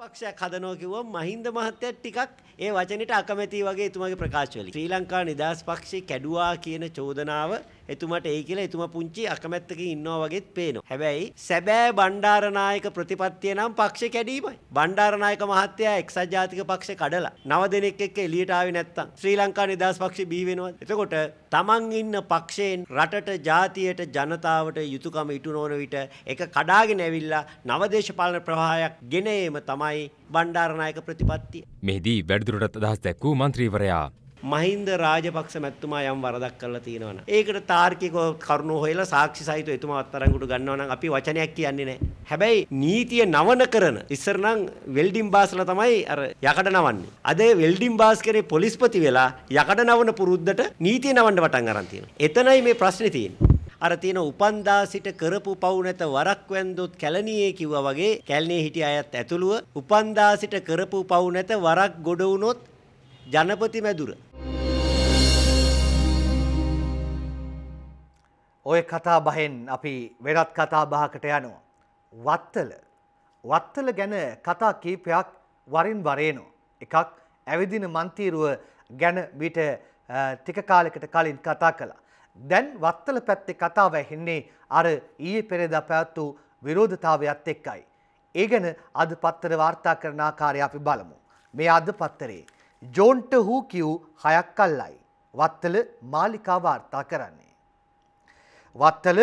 පක්ෂයක් හදනවා කිව්ව මහින්ද මහත්තයා ටිකක් ඒ වචනෙට අකමැති වගේ එතුමාගේ ප්‍රකාශ වලින් ශ්‍රී ලංකා නිදහස් පක්ෂේ කැඩුවා කියන චෝදනාව එතුමට ඒ කියලා එතුමා පුංචි අකමැත්තකින් ඉන්නවා වගේත් පේනවා. හැබැයි සැබෑ බණ්ඩාරනායක ප්‍රතිපත්තිය නම් පක්ෂ කැඩීමයි. බණ්ඩාරනායක මහත්තයා එක්සත් ජාතික පක්ෂ කඩලා නව දෙනෙක් එක්ක එළියට ආවේ නැත්තම් ශ්‍රී ලංකා නිදහස් පක්ෂේ බිහි වෙනවද? එතකොට තමන් ඉන්න පක්ෂයෙන් රටට ජාතියට ජනතාවට යුතුයකම ඉටු නොවන විට ඒක කඩාගෙන ඇවිල්ලා නව දේශපාලන ප්‍රවාහයක් ගෙන ඒම තමයි බණ්ඩාරනායක ප්‍රතිපත්තිය. මෙහිදී වැඩිදුරටත් අදහස් දැක්වූ මන්ත්‍රීවරයා මහින්ද රාජපක්ෂ මැතිතුමා යම් වරදක් කරලා තියෙනවනම් ඒකට තාර්කිකව කරුණු හොයලා සාක්ෂි සහිතව එතුමා අත්අඩංගුවට ගන්නවා නම් අපි වචනයක් කියන්නේ නැහැ. හැබැයි නීතිය නවන කරන ඉස්සර නම් වෙල්ඩින් බාස්ලා තමයි අර යකඩ නවන්නේ. අද වෙල්ඩින් බාස් කරේ පොලිස්පති වෙලා යකඩ නවන පුරුද්දට නීතිය නවන්න වටන් අරන් තියෙනවා. එතනයි මේ ප්‍රශ්නේ තියෙන්නේ. අර තියෙන උපන්දා සිට කරපු පව් නැත වරක් වැන්දොත් කැලණියේ කිව්වා වගේ කැලණියේ හිටිය අයත් ඇතුළුව උපන්දා සිට කරපු පව් නැත වරක් ගොඩ වුණොත් ජනපති මැදුර. ඔය කතා බහෙන් අපි වෙනත් කතා බහකට යනවා. වත්තල වත්තල ගැන කතා කීපයක් වරින් වරේනෝ. එකක් ඇවිදින මන්තීරුව ගැන මිට ටික කාලෙකට කලින් කතා කළා. දැන් වත්තල පැත්තේ කතාව ඇහෙන්නේ අර ඊයේ පෙරේදා පැවැත් වූ විරෝධතාවයත් එක්කයි. ඒ ගැන අද පත්තර වාර්තා කරන ආකාරය අපි බලමු. මේ අද පත්තරේ ජෝන්ට හූ කිව් හයක් කල්ලයි. වත්තල මාලිකා වාර්තා කරන්නේ. වත්තල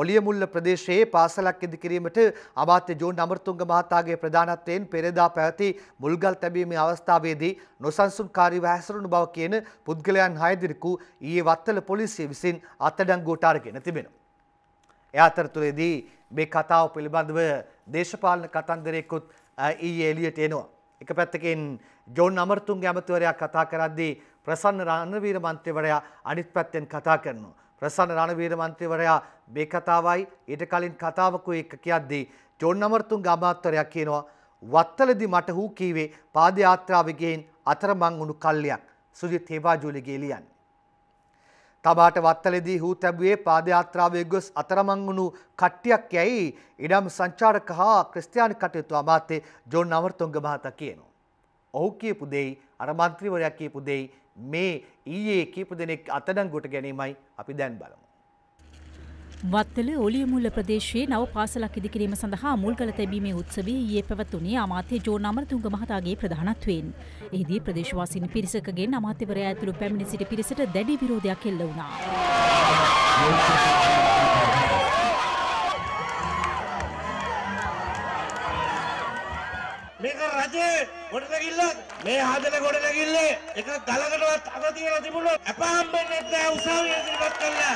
ඔලියමුල්ල ප්‍රදේශයේ පාසලක් ඉදිකිරීමට අමාත්‍ය ජෝන් අමරතුංග මහතාගේ ප්‍රධානත්වයෙන් පෙරදා පැවති මුල්ගල් තැබීමේ අවස්ථාවේදී නොසන්සුන්කාරීව හැසිරුණු බව කියන පුද්ගලයන් හය දෙනෙකු ඊයේ වත්තල පොලිසිය විසින් අත්අඩංගුවට අරගෙන තිබෙනවා. එය අතරතුරේදී මේ කතාව පිළිබඳව දේශපාලන කතන්දරයකුත් ඊයේ එළියට එනවා. එක පැත්තකින් ජෝන් අමරතුන්ගේ ඇමතිවරයා කතා කරද්දී ප්‍රසන්න රණවීර මන්ත්‍රීවරයා අනිත් පැත්තෙන් කතා කරනවා. ප්‍රසන්න රණවීර මන්ත්‍රීවරයා මේ කතාවයි ඊට කලින් කතාවකුයි එක කියද්දී ජෝන් අමරතුන්ගේ අමාත්‍යවරයා කියනවා වත්තලදි මට හූ කීවේ පාදයාත්‍රාව ගෙයින් අතරමං වුණු කල්ලියක් සුජිත් හේවාජූලිගේ ලියන්නේ. තමාට වත්තලෙදී හූ තැබුවේ පාදයාත්‍රාවේ ගොස් අතරමං වුණු කට්ටියක් යැයි ඉඩම් සංචාරක හා ක්‍රිස්තියානි කටයුතු අමාත්‍ය ජෝන් නවර්තුංග මහතා කියනවා. ඔහු කියපු දෙයි අර මන්ත්‍රීවරයා කියපු දෙයි මේ ඊයේ කීප දෙනෙක් අතඩංගුවට ගැනීමයි අපි දැන් බලමු. වත්තල ඔලියමුල්ල ප්‍රදේශයේ නව පාසලක් ඉදිකිරීම සඳහා මුල් කළ තැබීමේ උත්සවයේ ඊයේ පැවැත්වුණේ අමාත්‍ය ජෝන් අමරතුංග මහතාගේ ප්‍රධානත්වයෙන්. එහිදී ප්‍රදේශවාසීන් පිරිසකගෙන් අමාත්‍යවරයා ඇතුළු පැමිණ සිටි පිරිසට දැඩි විරෝධයක් එල්ල වුණා. මේක රජයේ ගොඩනැගිල්ලක් මේ හදන ගොඩනැගිල්ල එක ගලකටවත් අත තියලා තිබුණොත් අප හම්බෙන්නේ නැහැ උසාවිය ඉදිරිපත් කරලා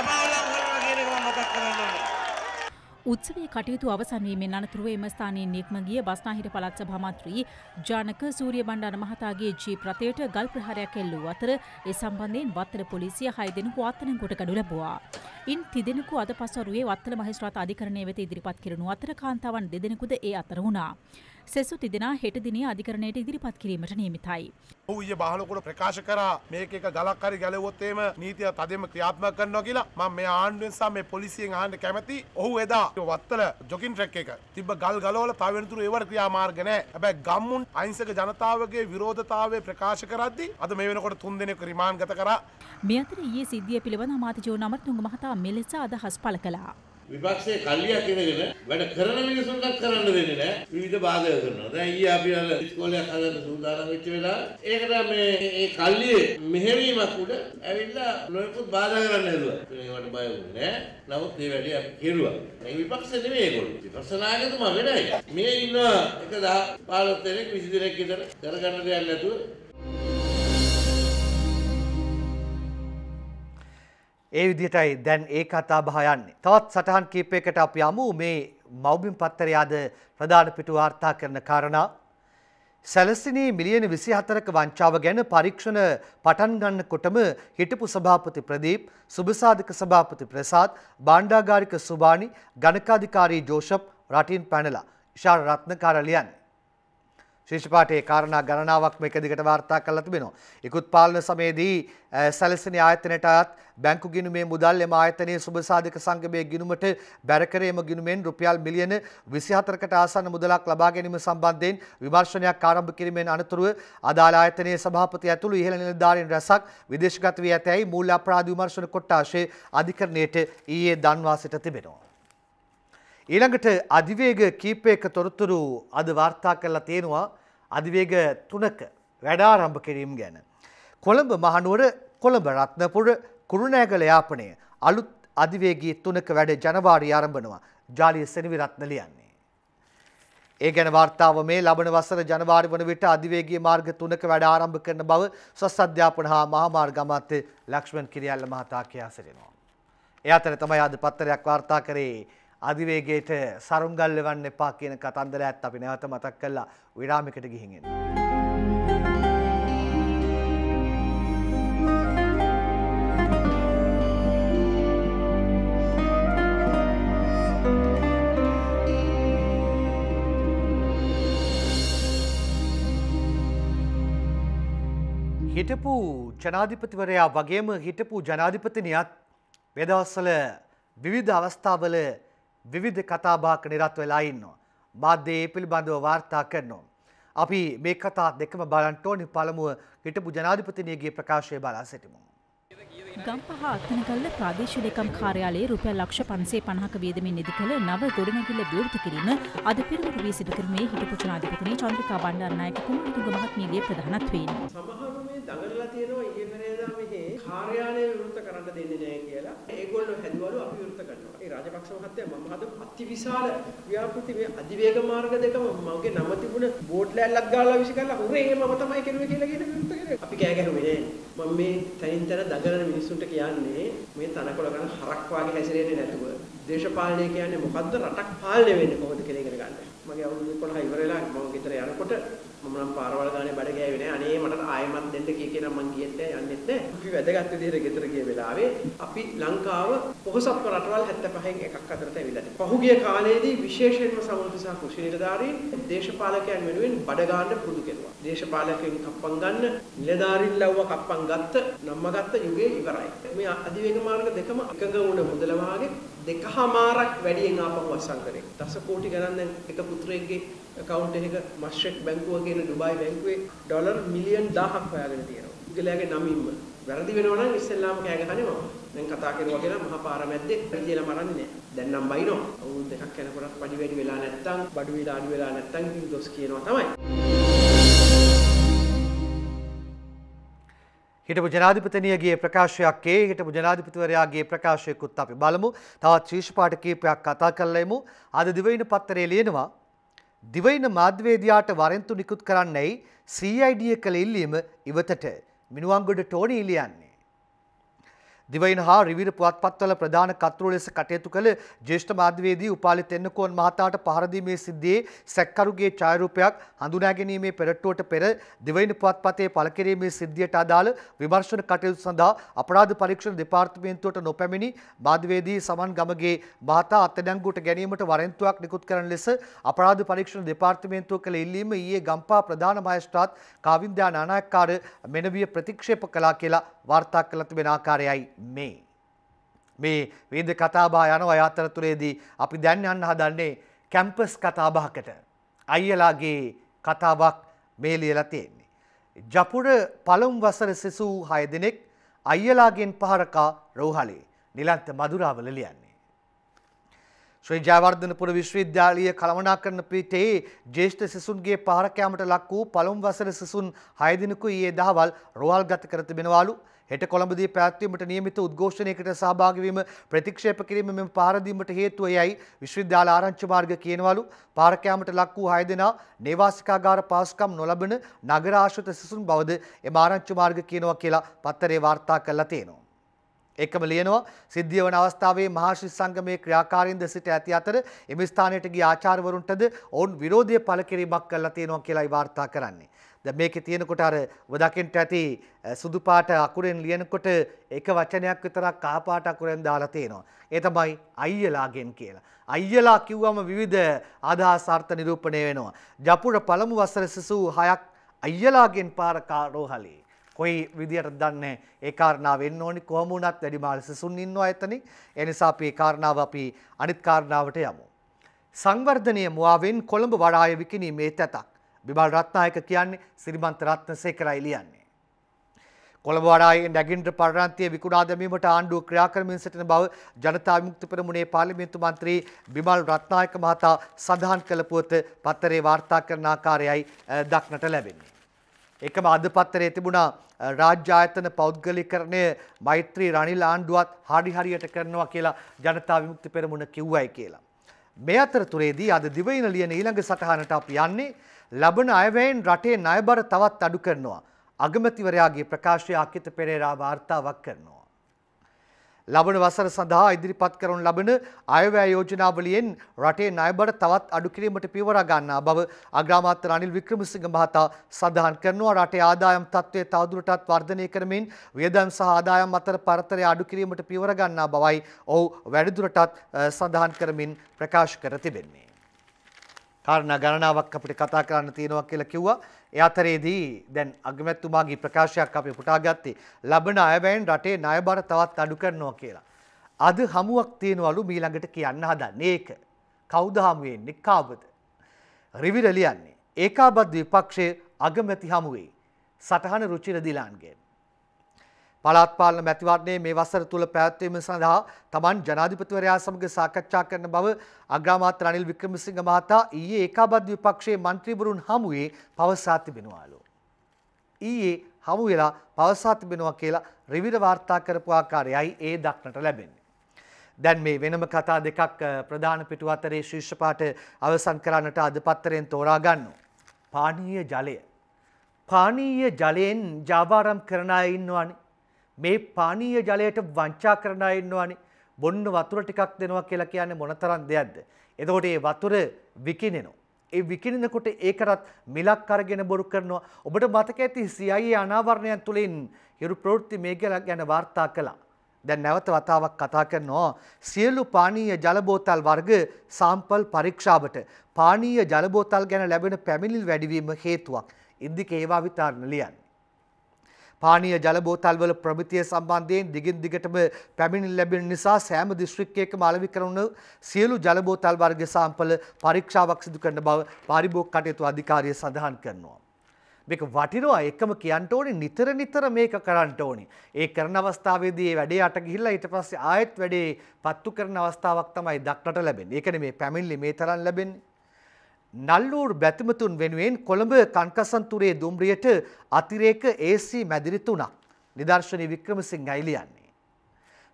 අපවලම් කරනවා කියන එක මම මතක් කරන්න ඕනේ උත්සවේ කටයුතු අවසන් වීමෙන් අනතුරුව එම ස්ථානයෙන් නික්ම ගිය බස්නාහිර පළාත් සභාමන්ත්‍රී ජානක සූරියබණ්ඩාර මහතාගේ ජීප් රථයට ගල් ප්‍රහාරයක් එල්ලූ අතර ඒ සම්බන්ධයෙන් වත්තල පොලිසිය 6 දෙනෙකු අත්අඩංගුවට ගනු ලැබුවා. ඉන් තිදෙනෙකු අද පසරුවේ වත්තල මහේස්ත්‍රාත් අධිකරණය වෙත ඉදිරිපත් කෙරුණු අතර කාන්තාවන් දෙදෙනෙකුද ඒ අතර වුණා. සෙසු තිදෙනා හෙට දිනේ අධිකරණයට ඉදිරිපත් කිරීමට නියමිතයි. ඔහු ඊයේ බාහලකොට ප්‍රකාශ කරා මේක එක ගලක් හරි ගැලෙවොත් එහෙම නීතිය තදෙම ක්‍රියාත්මක කරනවා කියලා මම මේ ආණ්ඩුවෙන් සහ මේ පොලිසියෙන් අහන්න කැමති. ඔහු එදා වත්තල ජොකින් ට්‍රැක් එක තිබ්බ ගල් ගලවල තව වෙනතුරු ඒවට ක්‍රියාමාර්ග නැහැ. හැබැයි ගම්මුන් අහිංසක ජනතාවගේ විරෝධතාවය ප්‍රකාශ කරද්දී අද මේ වෙනකොට තුන් දෙනෙක් රිමාන්ඩ් ගත කරා. මේ අතර ඊයේ සිද්ධිය පිළිබඳ අමාත්‍ය ජෝනමර්තුංග මහතා මෙලෙස අදහස් පළ කළා. විපක්ෂයේ කල්ලියක් ඉඳගෙන වැඩ කරන මිනිසුන්ටත් කරන්න දෙන්නේ නැහැ. විවිධ බාධා කරනවා. දැන් ඊයේ අපි අර ඉස්කෝලයක් හදන්න සූදානම් වෙච්ච වෙලාවේ ඒකට මේ ඒ කල්ලියේ මෙහෙවීමක් උඩ ඇවිල්ලා ලොයකුත් බාධා කරන්න හැදුවා. ඒකට බය වුණේ නැහැ. නමුත් මේ වැඩේ අපි කෙරුවා. මේ විපක්ෂ නෙමෙයි ඒගොල්ලෝ. විපක්ෂ නායකතුමා වෙනයි. මේ ඉන්න 1 10 15 දෙනෙක් 20 දෙනෙක් විතර කරගන්න දෙයක් නැතුව ඒ විදිහටයි දැන් ඒ කතා බහ යන්නේ. තවත් සටහන් කීපයකට අපි යමු මේ මෞබිම් පත්තරය අද ප්‍රධාන පිටු වාර්තා කරන කාරණා. සැලසිනේ මිලියන 24ක වංචාව ගැන පරීක්ෂණ පටන් ගන්නකොටම හිටපු සභාපති ප්‍රදීප්, සුබසාධක සභාපති ප්‍රසාද්, භාණ්ඩාගාරික සුබානි, ගණකාධිකාරී ජෝෂප් රටින් පැනලා ඉෂාර රත්නකාර ලියන්නේ. ශේෂපාටේ කාරණා ගණනාවක්ම එක දිගට වාර්තා කරලා තිබෙනවා. ඉකුත් පාලන සමයේදී සැලසෙන ආයතනයටත් බැංකු ගිණුමේ මුදල් එම ආයතනයේ සුබසාධක සංගමයේ ගිණුමට බැරකරේම ගිණුමෙන් රුපියල් මිලියන 24කට ආසන්න මුදලක් ලබා ගැනීම සම්බන්ධයෙන් විමර්ශනයක් ආරම්භ කිරීමෙන් අනතුරුව අදාළ ආයතනයේ සභාපති ඇතුළු ඉහළ නිලධාරීන් රැසක් විදේශගත වී ඇතැයි මූල්‍ය අපරාධ විමර්ශන කොට්ටාශයේ අධිකරණයට ඊයේ දන්වා සිට තිබෙනවා. ඊළඟට අධිවේග කීපයක තොරතුරු අද වාර්තා කරලා තියෙනවා අධිවේග තුනක වැඩාරම්භ කිරීම ගැන. කොළඹ මහනුවර කොළඹ රත්නපුර කුරුණෑගල යාපනය අලුත් අධිවේගී තුනක වැඩ ජනවාරි ආරම්භනවා. ජාලිය සෙනවිරත්න ලියන්නේ. ඒ ගැන වාර්තාව මේ ලබන වසර ජනවාරි වන විට අධිවේගී මාර්ග තුනක වැඩ ආරම්භ කරන බව සස් අධ්‍යාපන හා මහාමාර්ග අමාත්‍ය ලක්ෂ්මන් කිරියල්ල මහතා කියා සිටිනවා. ඒ අතර තමයි අද පත්තරයක් වාර්තා කරේ අධිවේගේට සරුංගල් ලෙවන්න එපා කියන කතන්දර ඇත් අපි නැවත මතක් කල්ලා විරාමිකට ගිහිගෙන්. හිටපු ජනාධිපතිවරයා වගේම හිටපු ජනාධිපතිනයත් වෙදවස්සල විවිධ අවස්ථාවල විවිධ කතාබාක නිරත් වෙලා ඉන්නවා. මාධ්‍යයේ ඒ පිළිබඳව වාර්තා කරනවා. අපි මේ කතා දෙකම බලන්න ඕනි පළමුව හිටපු ජනාධිපතිනියගේ ප්‍රකාශය බලා සිටිමු. ගම්පහ අත්තනකල්ල ප්‍රාදේශීය දෙකම් කාර්යාලයේ රුපියල් ලක්ෂ 550ක වියදමින් නිදි කළ නව ගොඩනැගිල්ල විවෘත කිරීම අද පෙරවරු වී සිදු කර්මේ හිටපු ජනාධිපතිනි චන්ද්‍රිකා බණ්ඩාරනායක කුමාරතුංග මහත්මියගේ ප්‍රධානත්වයෙන් සමහරව මේ දඟලලා තියෙනවා ඊයේ පෙරේදා මෙහි කාර්යාලය විවෘත කරන්න දෙන්නේ නැහැ කියලා ඒගොල්ලෝ හැදුවලු අපි විවෘත කරා මේ රාජපක්ෂ මහත්තයා මම හදපු අතිවිශාල ව්‍යාපෘති මේ අධිවේග මාර්ග දෙකම මගේ නම තිබුණ බෝඩ් ලෑල්ලක් ගාලා විශ්කරලා හුරේ මම තමයි කෙරුවේ කියලා කියන විරුද්ධ කරේ. අපි කෑ ගැහුවේ නෑ. මම මේ තනින් තන දඟලන මිනිස්සුන්ට කියන්නේ මේ තනකොළ ගන්න හරක් වාගේ හැසිරෙන්නේ නැතුව දේශපාලනය කියන්නේ මොකද්ද රටක් පාලනය වෙන්නේ කොහොමද කියලා ඉගෙන ගන්න. මගේ අවුරුදු 11 ඉවර වෙලා මම ගෙදර යනකොට මම පාරවල් ගානේ බඩ ගෑවේ නෑ අනේ මට ආයෙමත් දෙන්න කිය කියලා මං ගියෙත් නෑ යන්නෙත් නෑ අපි වැදගත් විදිහට ගෙදර ගිය වෙලාවේ අපි ලංකාව පොහොසත්ව රටවල් 75න් එකක් අතරට ඇවිල්ලා තිබෙනවා පහුගිය කාලයේදී විශේෂයෙන්ම සමුෘතිසා කෘෂි නිලධාරීන් දේශපාලකයන් වෙනුවෙන් බඩ ගන්න පුරුදු කෙරුවා දේශපාලකයන් කප්පම් ගන්න නිලධාරීන් ලව්ව කප්පම් ගත්ත නම්ම ගත්ත යුගයේ ඉවරයි මේ අධිවේග මාර්ග දෙකම එකඟ වුණ මුදල වාගේ දෙකහමාරක් වැඩියෙන් ආපහු අසංකරේ දස කෝටි ගණන් දැන් එක පුත්‍රයෙක්ගේ කවුන්් එක මස්්‍රෙක් බැංකුව කියන ඩුබයි බැංකුවේ ඩොලර් මිලියන් දාහක් හොයාගෙන තියෙනවා. ඉගලයාගේ නමින්ම වැරදි වෙනවා නම් ඉස්සෙල්ලාම කෑ ගහනවා. දැන් කතා කරුවා කියලා මහා පාර මැද්දේ කියලා මරන්නේ නැහැ. දැන් නම් බයිනෝ. අවුරුදු දෙකක් යනකොට පඩි වැඩි වෙලා නැත්තම්, බඩු වේලා අඩු වෙලා නැත්තම් ඉතින් දොස් කියනවා තමයි. හිටපු ජනාධිපතිනියගේ ප්‍රකාශයක්ේ හිටපු ජනාධිපතිවරයාගේ ප්‍රකාශයකුත් අපි බලමු තවත් ශීෂ්පාට කීපයක් කතා කරලෙමු අද දිවයින පත්තරේ ලියනවා දිවයින මාධ්‍යවේදයාට වරෙන්තු නිකුත් කරන්නයි සීයිඩිය කළ ඉල්ලීම ඉවතට මිනුවන්ගොඩ ටෝනි ඉලියන්නේ. දිවයින හා රිවිර පුවත්පත්වල ප්‍රධාන කර්තෘ ලෙස කටයුතු කළ ජ්‍යෙෂ්ඨ මාධ්‍යවේදී උපාලි තෙන්නකෝන් මහතාට පහරදීමේ සිද්ධියේ සැක්කරුගේ ඡායාරූපයක් හඳුනා ගැනීමේ පෙරට්ටුවට පෙර දිවයින පුවත්පතේ පළ කිරීමේ සිද්ධියට අදාළ විමර්ශන කටයුතු සඳහා අපරාධ පරීක්ෂණ දෙපාර්තමේන්තුවට නොපැමිණි මාධ්‍යවේදී සමන් ගමගේ මහතා අත්අඩංගුවට ගැනීමට වරෙන්තුවක් නිකුත් කරන ලෙස අපරාධ පරීක්ෂණ දෙපාර්තමේන්තුව කළ ඉල්ලීම ඊයේ ගම්පා ප්‍රධාන මහේස්ත්‍රාත් කාවින්දයා නානායක්කාර මෙනවිය ප්‍රතික්ෂේප කළා කියලා වාර්තා කළ තිබෙන ආකාරයයි මේ. මේ වේද කතාබා යනවා යාතරතුරේදී අපි දැන් යන්න හදන්නේ කැම්පස් කතාබහකට. අයියලාගේ කතාවක් මේ ලියලා තියෙන්නේ. ජපුර පළමු වසර සිසු 6 දෙනෙක් අයියලාගෙන් පහරකා රෝහලේ නිලන්ත මధుරාවල ලියන්නේ. ශ්‍රී ජයවර්ධනපුර විශ්වවිද්‍යාලය කළමනාකරණ පීඨයේ ජ්‍යෙෂ්ඨ සිසුන්ගේ පහරකෑමට ලක් වූ පළමු වසර සිසුන් 6 දිනකු ඊයේ දහවල් රෝහල්ගත කර තිබෙනවලු. හෙට කොළඹදී පැවැත්වීමට නියමිත උද්ඝෝෂණයකට සහභාගීවීම ප්‍රතික්ෂේප කිරීම මෙම පාරදීමට හේතුව යයි විශ්වවිද්‍යාල ආරංචි මාර්ග කියනවලු පාරකයාමට ලක් වූ 6 දෙනා නේවාසිකාගාර පාසුකම් නොලබන නගර ආශ්‍රිත සිසුන් බවද එම ආරංචි මාර්ග කියනවා කියලා පත්තරේ වාර්තා කරලා තියෙනවා. එකම ලියනවා සිද්ධිය වන අවස්ථාවේ මහාශ්‍රී සංගමේ ක්‍රියාකාරීන් ද සිට ඇති අතර එම ස්ථානයට ගිය ආචාර්යවරුන්ටද ඔවුන් විරෝධය පළ කිරීමක් කළා තියෙනවා කියලායි වාර්තා කරන්නේ. ද මේකේ තියෙනකොට අර ඔබ දකින්ට ඇති සුදු පාට අකුරෙන් ලියනකොට එක වචනයක් විතරක් කහ පාට අකුරෙන් දාලා තියෙනවා. ඒ තමයි අයියලාගෙන් කියලා. අයියලා කිව්වම විවිධ අදහස් අර්ථ නිරූපණය වෙනවා. ජපුර පළමු වසර සිසු 6ක් අයියලාගෙන් පාර කාරෝහලේ කොයි විදිහට දන්නේ ඒ කාරණාව වෙන්න ඕනි කොහම වුණත් වැඩිමාල් සිසුන් ඉන්නවා එතනින් ඒ නිසා අපි ඒ කාරණාව අපි අනිත් කාරණාවට යමු සංවර්ධනීය මුවාවෙන් කොළඹ වඩාය විකිණීමේ තැතක් බිබල් රත්නායක කියන්නේ සිරිමන්ත රත්නසේකරයි ලියන්නේ. කොළඹ වඩායේ නැගින්ට පරණන්තිය විකුණා දැමීමට ආණ්ඩුව ක්‍රියා කරමින් සිටින බව ජනතා විමුක්ති පෙරමුණේ පාර්ලිමේන්තු මන්ත්‍රී බිමල් රත්නායක මහතා සඳහන් කළ පුවත පත්තරේ වාර්තා කරන ආකාරයයි දක්නට ලැබෙන්නේ. එකම අද පත්තරේ තිබුණා රාජ්‍ය ආයතන පෞද්ගලිකරණය මෛත්‍රී රනිල් ආණ්ඩුවත් හරි හරියට කරනවා කියලා ජනතා විමුක්ති පෙරමුණ කිව්වයි කියලා. මේ අතරතුරේදී අද දිවයින ලියන ඊළඟ සටහනට අපි යන්නේ ලබන අයවැයෙන් රටේ ණයබර තවත් අඩු කරනවා. අගමැතිවරයාගේ ප්‍රකාශය අකිත පෙරේරා වාර්තාවක් කරනවා. ලබන වසර සඳහා ඉදිරිපත් කරනු ලබන අයවැය යෝජනාවලියෙන් රටේ ණයබර තවත් අඩු කිරීමට පියවර ගන්නා බව අග්‍රාමාත්‍ය රනිල් වික්‍රමසිංහ මහතා සඳහන් කරනවා රටේ ආදායම් තත්ත්වය තවදුරටත් වර්ධනය කරමින් වියදම් සහ ආදායම් අතර පරතරය අඩු කිරීමට පියවර ගන්නා බවයි ඔහු වැඩිදුරටත් සඳහන් කරමින් ප්‍රකාශ කර තිබෙන්නේ. කාරණා ගණනාවක් අපිට කතා කරන්න තියෙනවා කියලා කිව්වා. ඒ අතරේදී දැන් අගමැතිතුමාගේ ප්‍රකාශයක් අපි පුටා ගත්තේ ලබන අයවැයෙන් රටේ ණයබර තවත් අඩු කරනවා කියලා. අද හමුවක් තියෙනවලු මීළඟට කියන්න හදන්නේ ඒක. කවුද හමු වෙන්නේ? කාබද? රිවිර ලියන්නේ. ඒකාබද්ධ විපක්ෂයේ අගමැති හමුවේ. සටහන රුචිර දිලාන්ගෙන්. පළාත් පාලන මැතිවරණයේ මේ වසර තුල පැවැත්වීම සඳහා තමන් ජනාධිපතිවරයා සමග සාකච්ඡා කරන බව අග්‍රාමාත්‍ය රනිල් වික්‍රමසිංහ මහතා ඊයේ ඒකාබද්ධ විපක්ෂයේ മന്ത്രിවරුන් හමුවේ පවසා තිබෙනවාලු. ඊයේ හමු වෙලා පවසා තිබෙනවා කියලා රිවිර වාර්තා කරපු ආකාරයයි ඒ දක්නට ලැබෙන්නේ. දැන් මේ වෙනම කතා දෙකක් ප්‍රධාන පිටු අතරේ ශීර්ෂ පාඨ අවසන් කරන්නට අද පත්තරයෙන් තෝරා ගන්නවා. පානීය ජලය. පානීය ජලයෙන් ජාවාරම් කරන අය ඉන්නවනේ. මේ පානීය ජලයට වංචා කරන අය ඉන්නවනේ. බොන්න වතුර ටිකක් දෙනවා කියලා කියන්නේ මොනතරම් දෙයක්ද? එතකොට මේ වතුර විකිනෙනවා. ඒ විකිනෙනකොට ඒකටත් මිලක් අරගෙන බොරු කරනවා. ඔබට මතක ඇති CIA අනාවරණයන් තුලින් හිරු ප්‍රවෘත්ති මේ ගැන වාර්තා කළා. දැන් නැවත වතාවක් කතා කරනවා සියලු පානීය ජල බෝතල් වර්ග සාම්පල් පරීක්ෂාවට පානීය ජල බෝතල් ගැන ලැබෙන පැමිණිලි වැඩිවීම හේතුවක්. ඉන්දික ඒවා විතරන ලියන්නේ. පානීය ජල බෝතල්වල ප්‍රමිතිය සම්බන්ධයෙන් දිගින් දිගටම පැමිණිලි ලැබෙන නිසා සෑම දිස්ත්‍රික්කයකම අලෙවි කරන සියලු ජල බෝතල් වර්ග සාම්පල පරීක්ෂාවක් සිදු කරන බව පාරිභෝග කටයුතු අධිකාරිය සඳහන් කරනවා. මේක වටිනවා එකම කියන්න ඕනේ නිතර නිතර මේක කරන්න ඕනේ. ඒ කරන අවස්ථාවේදී ඒ වැඩේ යට ගිහිල්ලා ඊට පස්සේ ආයෙත් වැඩේ පත්තු කරන අවස්ථාවක් තමයි දක්නට ලැබෙන්නේ. ඒ කියන්නේ මේ පැමිණිලි මේ තරම් ලැබෙන්නේ. නල්ලූර් බැතිමතුන් වෙනුවෙන් කොළඹ කංකසන්තුරේ දුම්රියට අතිරේක AC මැදිරි තුනක් නිදර්ශනී වික්‍රමසිංහයි ලියන්නේ.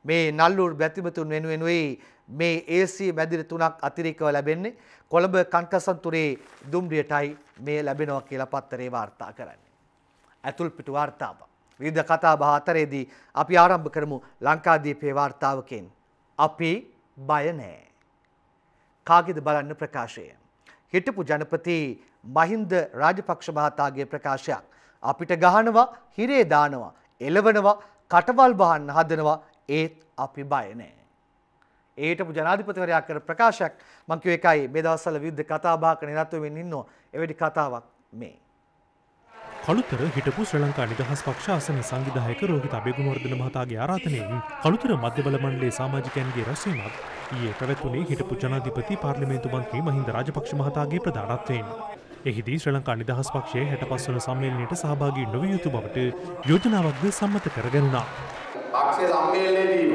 මේ නල්ලූර් බැතිමතුන් වෙනුවෙනුයි මේ AC මැදිරි තුනක් අතිරේකව ලැබෙන්නේ කොළඹ කංකසන්තුරේ දුම්රියටයි මේ ලැබෙනවා කියලා පත්තරේ වාර්තා කරන්නේ. ඇතුල් පිටු වාර්තාව. විවිධ කතා බහ අතරේදී අපි ආරම්භ කරමු ලංකාදීපේ වාර්තාවකින්. අපි බය නෑ. කාගෙද බලන්න ප්‍රකාශය. හිටපු ජනපති මහින්ද රාජපක්ෂ මහතාගේ ප්‍රකාශයක්. අපිට ගහනවා හිරේ දානවා එලවනවා කටවල් බහන්න හදනවා ඒත් අපි බය නෑ. ඒටපු ජනාධිපතිවරයා කර ප්‍රකාශයක් මංකිව එකයි මේ දවස්වල විවිධ කතා බහක නිරත් වෙමින් ඉන්නවා. එවැනි කතාවක් මේ කළුතර හිටපු ශ්‍ර ලංකා නිදහස් පක්ෂාසන සංවිධායක රෝහිත අබේගුණවර්ධන මහතාගේ ආරාධනයෙන් කළුතර මධ්‍යබල මණ්ඩලයේ සමාජිකයන්ගේ රැස්වීමක් ඊයේ පැවැත්වුණේ හිටපු ජනාධිපති පාර්ලිමේන්තු මන්ත්‍රී මහින්ද රාජපක්ෂ මහතාගේ ප්‍රධානත්වයෙන්. එහිදී ශ්‍ර ලංකා නිදහස් පක්ෂයේ හැටපස් වන සම්මේලනයට සහභාගී නොවිය යුතු බවට යෝජනාවක්ද සම්මත කරගන්නා. පක්ෂයේ සම්මේලනයේදී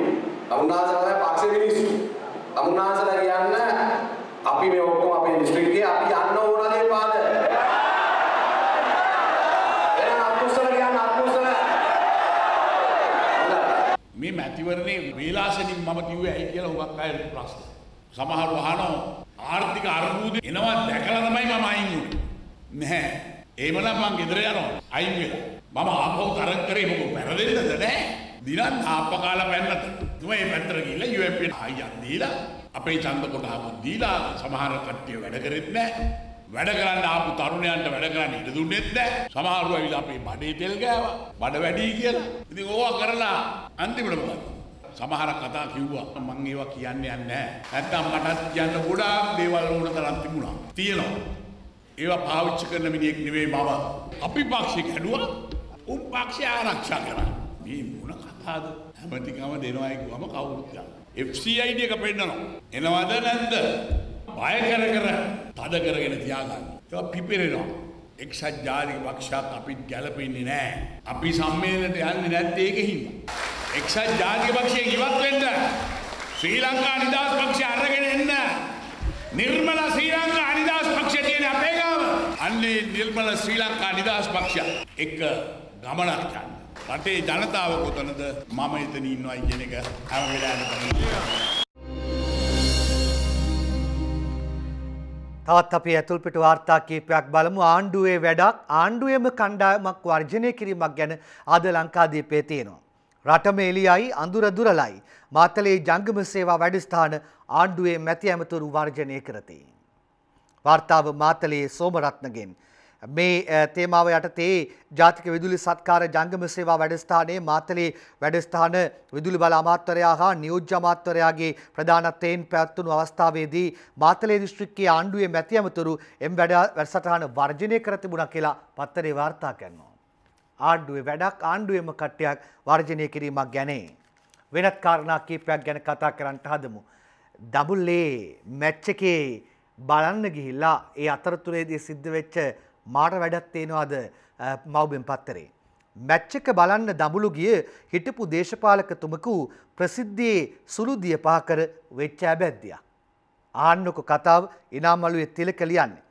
තමුන්නාසලයි පක්ෂයේ මිනිස්සු තමුන්නාසලා කියන්න අපි මේ ඔක්කොම අපේ දිස්ත්‍රික්කයේ අපි යන්න ඕන දේ පාද මැතිවරණේ වේලාසනින් මම කිව්වේ ඇයි කියලා හුඟක් අය ප්‍රශ්න. සමහරව අහනවා ආර්ථික අර්බුද එනවා දැකලා තමයි මම අයින් වුනේ. නැහැ. එහෙමනම් මං ගෙදර යනවා. අයින් වෙලා. මම ආපහු තරක් කරේ මොකද පෙරදෙන්නද නැහැ. දිනක් තාප්පකාලා පැන්නත. තුමේ පැත්තට ගිහිල්ලා යුඑම්පී ආයියන් දීලා අපේ ඡන්ද කොටහම දීලා සමහර කට්ටිය වැඩ කරෙත් නැහැ. වැඩ කරන්න ආපු තරුණයන්ට වැඩ කරන්න ඉඩ දුන්නෙත් නැහැ. සමහරව ඇවිල්ලා අපේ බඩේ තෙල් ගෑවා. බඩ වැඩි කියලා. ඉතින් ඕවා කරලා අන්තිමට මොකද? සමහර කතා කිව්වා මං ඒවා කියන්න යන්නේ නැහැ. නැත්තම් මටත් කියන්න ගොඩාක් දේවල් ඕන තරම් තිබුණා. තියෙනවා. ඒවා පාවිච්චි කරන මිනිහෙක් නෙවෙයි මම. අපි පාක්ෂික හැදුවා. උන් පාක්ෂය ආරක්ෂා කරා. මේ මොන කතාවද? හැමතිකම දෙනවා කියවම කවුරුද? FCID එක පෙන්නනවා. එනවද නැද්ද? බය කර කර තද කරගෙන තියාගන්න. ඒවා පිපිරෙනවා. එක්සත් ජාතික පක්ෂයක් අපිත් ගැලපෙන්නේ නැහැ. අපි සම්මේලනයට යන්නේ නැත්තේ ඒකෙ හින්දා. එක්සත් ජාතික පක්ෂය ඉවත් වෙන්න ශ්‍රී ලංකා නිදහස් පක්ෂය අරගෙන එන්න නිර්මල ශ්‍රී ලංකා නිදහස් පක්ෂය තියෙන අපේ ගාම අන්නේ නිර්මල ශ්‍රී ලංකා නිදහස් පක්ෂය එක ගමනක් යන්න රටේ ජනතාව කොතනද මම එතන ඉන්නවයි කියන එක හැම වෙලාවෙම තවත් අපි ඇතුල්පිට වාර්තා කීපයක් බලමු ආණ්ඩුවේ වැඩක් ආණ්ඩුවේම කණ්ඩායමක් වර්ජනය කිරීමක් ගැන අද ලංකාදීපේ තියෙනවා. රටම එලියයි අඳුර දුරලයි. මාතලේ ජංගම සේවා වැඩස්ථාන ආණ්ඩුවේ මැති ඇමතුරු වර්ජනය කරති. වාර්තාව මාතලේ සෝමරත්නගෙන්. මේ තේමාව යටතේ ජාතික විදුලි සත්කාර ජංගම සේවා වැඩස්ථානයේ මාතලේ වැඩස්ථාන විදුලි බල අමාත්‍යරයා හා නියෝජ්‍ය අමාත්‍යරයාගේ ප්‍රධානත්වයෙන් පැවැත්වුණු අවස්ථාවේදී මාතලේ දිස්ත්‍රික්කයේ ආණ්ඩුවේ මැති ඇමතුරු එම් වැඩසටහන වර්ජනය කර තිබුණා කියලා පත්තරේ වාර්තා කරනවා. ආණ්ඩුවේ වැඩක් ආණ්ඩුවේම කට්ටයක් වර්ජනය කිරීමක් ගැනේ. වෙනත් කාරණා කීපයක් ගැන කතා කරන්නට හදමු. ඩබල් ඒ මැච් එකේ බලන්න ගිහිල්ලා ඒ අතරතුරේදී සිද්ධ වෙච්ච මාට වැඩක් තේනවාද මව්බෙන් පත්තරේ. මැච්චක බලන්න දඹුළු ගිය හිටපු දේශපාලකතුමකු ප්‍රසිද්ධියේ සුළුදිය පහකර වෙච්ච ඇබැද්දියා. ආන්නක කතාව ඉනාමලුවේ තිලක ලියන්නේ.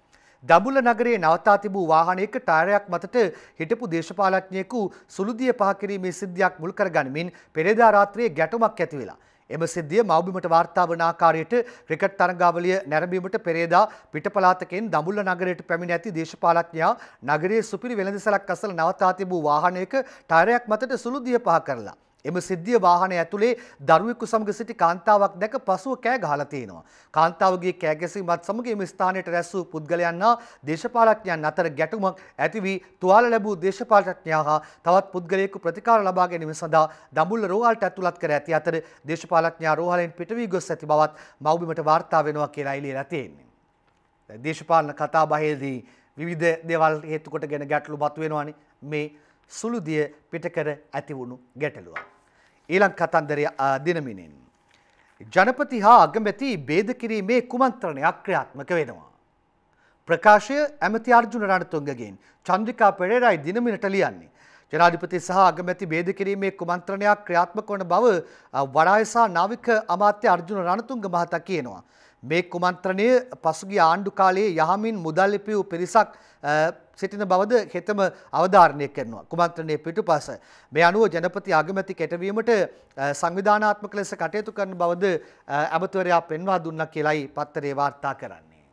දඹුල්ල නගරයේ නවතා තිබූ වාහනයක ටයරයක් මතට හිටපු දේශපාලඥයෙකු සුළුදිය පහ කිරීමේ සිද්ධියක් මුල් කරගනිමින් පෙරේදා රාත්‍රියේ ගැටුමක් ඇති වෙලා එම සිද්ධිය මවබිමට වාර්තා වන ආකාරයට ක්‍රිකට් තරගාවලිය නැරඹීමට පෙරේදා පිටපලාතකෙන් දඹුල්ල නගරයට පැමිණ ඇති දේශපාලඥයා නගරයේ සුපිරි වෙළඳසැලක් අසල නවතා තිබූ වාහනයක ටයරයක් මතට සුළු දිය පහ කරලා එම සිද්ධිය වාහනය ඇතුලේ දරුවෙකු සමග සිටි කාන්තාවක් දැක පසුව කෑ ගහලා තියෙනවා. කාන්තාවගේ කෑ ගැසීමත් සමග එම ස්ථානයට රැස් වූ පුද්ගලයන් හා දේශපාලඥයන් අතර ගැටුමක් ඇති වී තුවාල ලැබූ දේශපාලඥයා හා තවත් පුද්ගලයෙකු ප්‍රතිකාර ලබා ගැනීම සඳහා දඹුල්ල රෝහලට ඇතුළත් කර ඇති අතර දේශපාලඥයා රෝහලෙන් පිටවී ගොස් ඇති බවත් මව්බිමට වාර්තා වෙනවා කියලා එළියලා තියෙන්නේ. දේශපාලන කතා බහේදී විවිධ දේවල් හේතුකොට ගැන ගැටලු මතුවෙනවානේ මේ සුළුදිය පිටකර ඇතිවුණු ගැටලුව. ඊළං කතන්දරය දිනමිනින්. ජනපති හා අගමැති බේද කිරීමේ කුමන්ත්‍රණයක් ක්‍රියාත්මක වෙනවා. ප්‍රකාශය ඇමති අර්ජුන රණතුංගගෙන් චන්ද්‍රිකා පෙරේරයි දිනමිනට ලියන්නේ. ජනාධිපති සහ අගමැති බේද කිරීමේ කුමන්ත්‍රණයක් ක්‍රියාත්මක වන බව වඩායසා නාවික අමාත්‍ය අර්ජුන රණතුංග මහතා කියනවා. මේ කුමන්ත්‍රණය පසුගිය ආණ්ඩු කාලයේ යහමින් මුදල් ලිපියූ පිරිසක් සිටින බවද හෙතම අවධාරණය කරනවා. කුමන්ත්‍රණය පිටු පස. මේ අනුව ජනපති අගමැති කෙටවීමට සංවිධානාත්මක ලෙස කටයුතු කරන බවද ඇමතුවරයා පෙන්වා දුන්න කියලයි පත්තරේ වාර්තා කරන්නේ.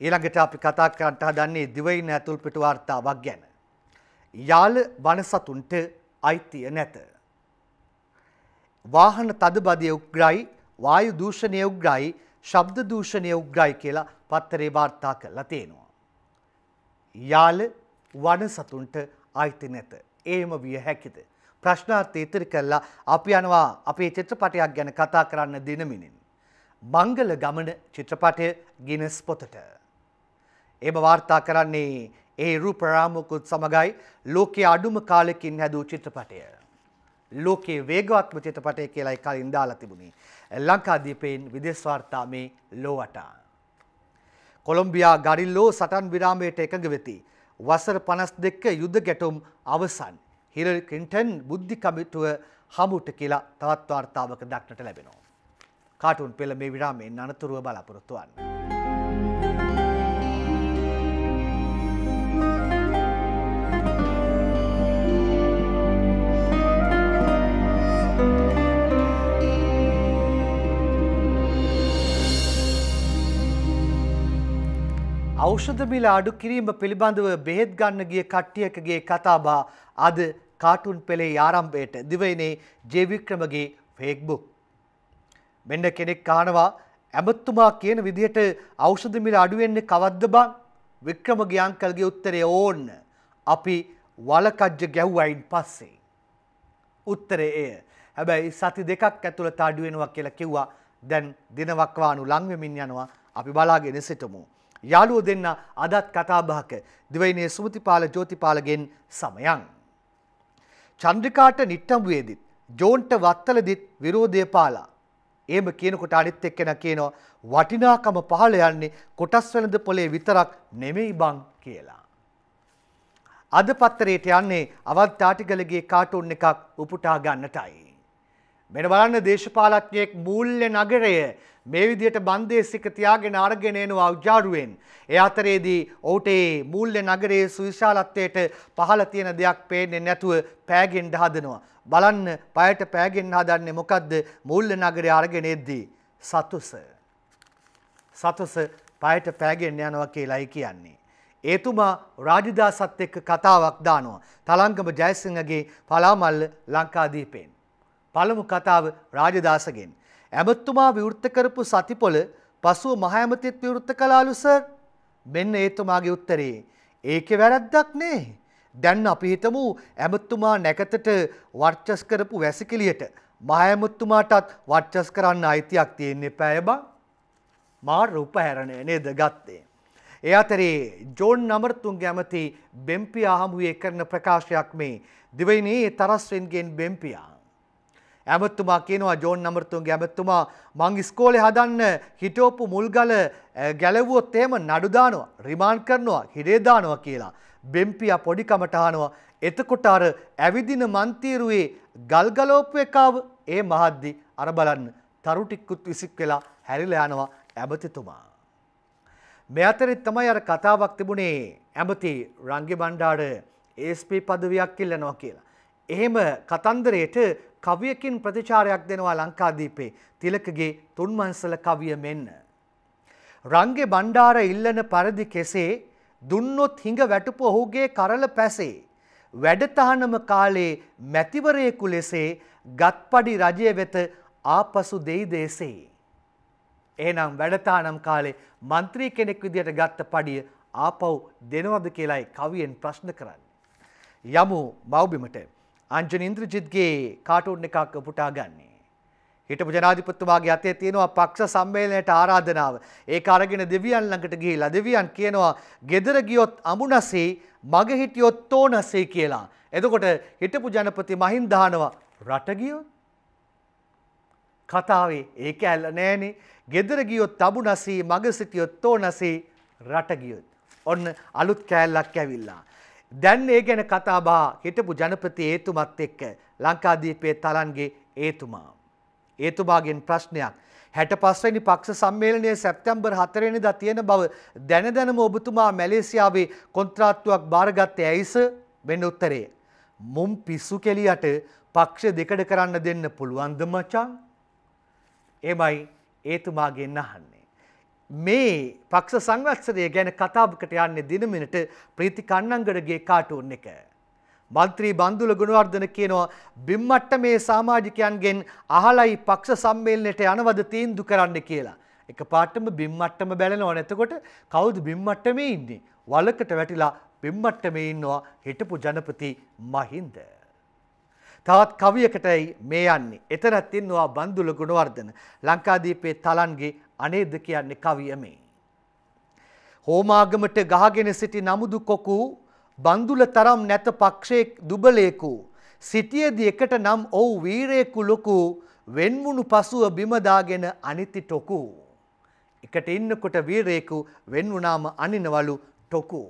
ඊළඟට අපි කතා කරට හදන්නේ දිවයින ඇතුල් පිටු වාර්තාවක් ගැන. යාල වනසතුන්ට අයිතිය නැත. වාහන තදබදය උග්‍රයි වායු දූෂණය උග්‍රයි ශබ්ද දූෂණය උග්‍රයි කියලා පත්තරේ වාර්තා කරලා තියෙනවා. යාල වනසතුන්ට අයිති නැත. ඒම විය හැකිද. ප්‍රශ්නාර්ථය ඉතිරි කල්ලා අපි යනවා අපේ චිත්‍රපටයක් ගැන කතා කරන්න දිනමිනින්. මංගල ගමන චිත්‍රපටය ගිනස් පොතට. එම වාර්තා කරන්නේ ඒ රූපරාමකුත් සමඟයි ලෝකයේ අඩුම කාලෙකින් හැදූ චිත්‍රපටය. ලෝකයේ වේගවත්ම චිත්‍රපටය කියලයි කලින් දාලා තිබුණේ. ලංකාදීපයෙන් විදේශ වාර්තා මේ ලෝවටා. කොළොම්බියා ගරිල්ලෝ සටන් විරාමයට එකඟ වෙති. වසර පනස් දෙක යුද්ධ ගැටුම් අවසන්. හිරල් කින්ටන් බුද්ධි කමිටුව හමුට කියලා තවත් වාර්තාවක දක්නට ලැබෙනවා. කාටුන් පෙළ මේ විරාමයෙන් අනතුරුව බලාපොරොත්තුවන්න. ඖෂධ මිල අඩු කිරීම පිළිබඳව බෙහෙත් ගන්න ගිය කට්ටියකගේ කතාබහ අද කාටුන් පෙළේ ආරම්භයට දිවයිනේ ජේවික්‍රමගේ ෆේක්බුක්. මෙන්න කෙනෙක් කහනවා ඇමත්තුමා කියන විදිහට ඖෂධ මිල අඩුවෙන්නේ කවද්ද බං? වික්‍රමගේ අංකල්ගේ උත්තරේ ඕන්න. අපි වලකජ්ජ ගැව්වයින් පස්සේ. උත්තරේ එය. හැබැයි සති දෙකක් ඇතුළත අඩු වෙනවා කියලා කිව්වා. දැන් දිනවක්වානු ලං වෙමින් යනවා. අපි බලාගෙන සිටමු. යාළුවෝ දෙන්න අදත් කතාබහක දිවයිනේ සුමතිපාල ජෝතිපාලගෙන් සමයන්. චන්ද්‍රිකාට නිට්ටඹුවේදිත් ජෝන්ට වත්තලදිත් විරෝධය පාලා. ඒම කියනකොට අනිත් එක්කෙන කියනවා වටිනාකම පහළ යන්නේ කොටස් වෙළඳ පොලේ විතරක් නෙමෙයි බං කියලා. අද පත්තරයට යන්නේ අවත්තාටිකලගේ කාටුන් එකක් උපුටා ගන්නටයි. මෙන බලන්න දේශපාලඥයෙක් මූල්‍ය නගරය මේ විදිහට බන්දේසික තියාගෙන අරගෙන එනවා උජාරුවෙන්. ඒ අතරේදී ඔහුට ඒ මූල්‍ය නගරයේ සුවිශාලත්වයට පහළ තියෙන දෙයක් පේන්නේ නැතුව පෑගෙන්න හදනවා. බලන්න පයට පෑගෙන්න හදන්නේ මොකද්ද? මූල්‍ය නගරය අරගෙන එද්දී සතුස. සතුස පයට පෑගෙන්න යනවා කියලායි කියන්නේ. ඒතුමා රාජදාසත් එක්ක කතාවක් දානවා. තලංගම ජයසිංහගේ පලාමල්ල ලංකාදීපෙන්. පළමු කතාව රාජදාසගෙන්. ඇමතුමා විවෘත කරපු සතිපොළ පසුව මහඇමතිත් විවෘත කලාලු සර් මෙන්න ඒතුමාගේ උත්තරේ. ඒකෙ වැරැද්දක් නේ. දැන් අපි හිතමු ඇමතුමා නැකතට වර්චස් කරපු වැසිකිලියට මහඇමතුමාටත් වර්චස් කරන්න අයිතියක් තියෙන්නේ පැයබා මාර් උපහැරණය නේද ගත්තේ. ඒ අතරේ ජෝන් නමරතුන්ගේ ඇමති බෙම්පියා හමුවේ කරන ප්‍රකාශයක් මේ දිවයිනේ තරස්වෙන්ගෙන් බෙම්පියා. ඇමතුමා කියනවා ජෝන් නමරතුන්ගේ ඇමතුමා මං ඉස්කෝලේ හදන්න හිටෝපු මුල්ගල ගැලවුවොත් එහෙම නඩු දානවා රිමාන්ඩ් කරනවා හිරේ දානවා කියලා බෙම්පියා පොඩි කමට අහනවා එතකොට අර ඇවිදින මන්තීරුවේ ගල් ගලෝප්පු එකාව ඒ මහද්දි අර බලන්න තරු ටිකුත් විසික් වෙලා හැරිලා යනවා ඇමතිතුමා මේ අතරෙත් තමයි අර කතාවක් තිබුණේ ඇමති රංගෙ බණ්ඩාර ඒස්පී පදවියක් ඉල්ලනවා කියලා. එහෙම කතන්දරයට කවියකින් ප්‍රතිචාරයක් දෙනවා ලංකාදීපේ තිලකගේ තුන්මංසල කවිය මෙන්න. රංගෙ බණ්ඩාර ඉල්ලන පරදි කෙසේ දුන්නොත් හිඟ වැටුපු ඔහුගේ කරල පැසේ. වැඩතහනම කාලේ මැතිවරයෙකු ලෙසේ ගත්පඩි රජය වෙත ආපසු දෙයි දේසේ. එහනම් වැඩතානම් කාලේ මන්ත්‍රී කෙනෙක් විදියට ගත්ත පඩිය ආපව් දෙනවද කියලායි කවියෙන් ප්‍රශ්න කරන්න. යමු මවබිමට. අංජන ඉන්ද්‍රජිත්ගේ කාටුන් එකක් පුටා ගන්නේ. හිටපු ජනාධිපත්තුමාගේ අතේ තියෙනවා පක්ෂ සම්මේලනයට ආරාධනාව. ඒක අරගෙන දෙවියන් ළඟට ගිහිලා දෙවියන් කියනවා ගෙදර ගියොත් අමුණසේ මග හිටියොත් තෝනසේ කියලා. එතකොට හිටපු ජනපති මහින්ද අහනවා රට ගියොත් කතාවේ ඒක ඇල්ල නෑනේ. ගෙදර ගියොත් අමුණසේ මග සිටියොත් තෝනසේ රට ගියොත්. ඔන්න අලුත් කෑල්ලක් ඇවිල්ලා. දැන් ඒ ගැන කතාබා හිටපු ජනපති ඒතුමත් එක්ක ලංකාදීපේ තලන්ගේ ඒතුමා. ඒතුමාගෙන් ප්‍රශ්නයක්. හැට පස්වැනි පක්ෂ සම්මේලනය සැප්තැම්බර් හතරෙනිද තියෙන බව දැන දැනම ඔබතුමා මැලේසියාවේ කොන්ත්‍රාත්තුවක් භාරගත්තේ ඇයිස වෙන්න උත්තරේ. මුම් පිස්සු කෙලියට පක්ෂ දෙකඩ කරන්න දෙන්න පුළුවන්ද මචං? එමයි ඒතුමාගෙන් අහන්න. මේ පක්ෂ සංවත්සරය ගැන කතාවකට යන්නේ දිනමිනට ප්‍රීති කන්නංගඩගේ කාටුන් එක. මන්ත්‍රී බන්දුල ගුණවර්ධන කියනවා බිම්මට්ට මේ සාමාජිකයන්ගෙන් අහලයි පක්ෂ සම්මේලනයට යනවද තීන්දු කරන්න කියලා. එක පාටම බිම්මට්ටම බැලෙනවා නැතකොට කවුද බිම්මට්ටමේ ඉන්නේ. වලකට වැටිලා බිම්මට්ටමේ ඉන්නවා හිටපු ජනපති මහින්ද. තවත් කවියකටයි මේ යන්නේ. එතනත් ඉන්නවා බන්දුල ගුණවර්ධන. ලංකාදීපේ තලන්ගේ අනේද කියන්නේ කවිය මේ. හෝමාගමට ගහගෙන සිටි නමුදු කොකු බන්දුල තරම් නැත පක්ෂයේ දුබලේකු සිටියේදී එකට නම් ඔව් වීරයෙකු ලොකු වෙන්මුණු පසුව බිම දාගෙන අනිති ටොකු එකට ඉන්නකොට වීරයෙකු වෙන් වුණාම අනිනවලු ටොකු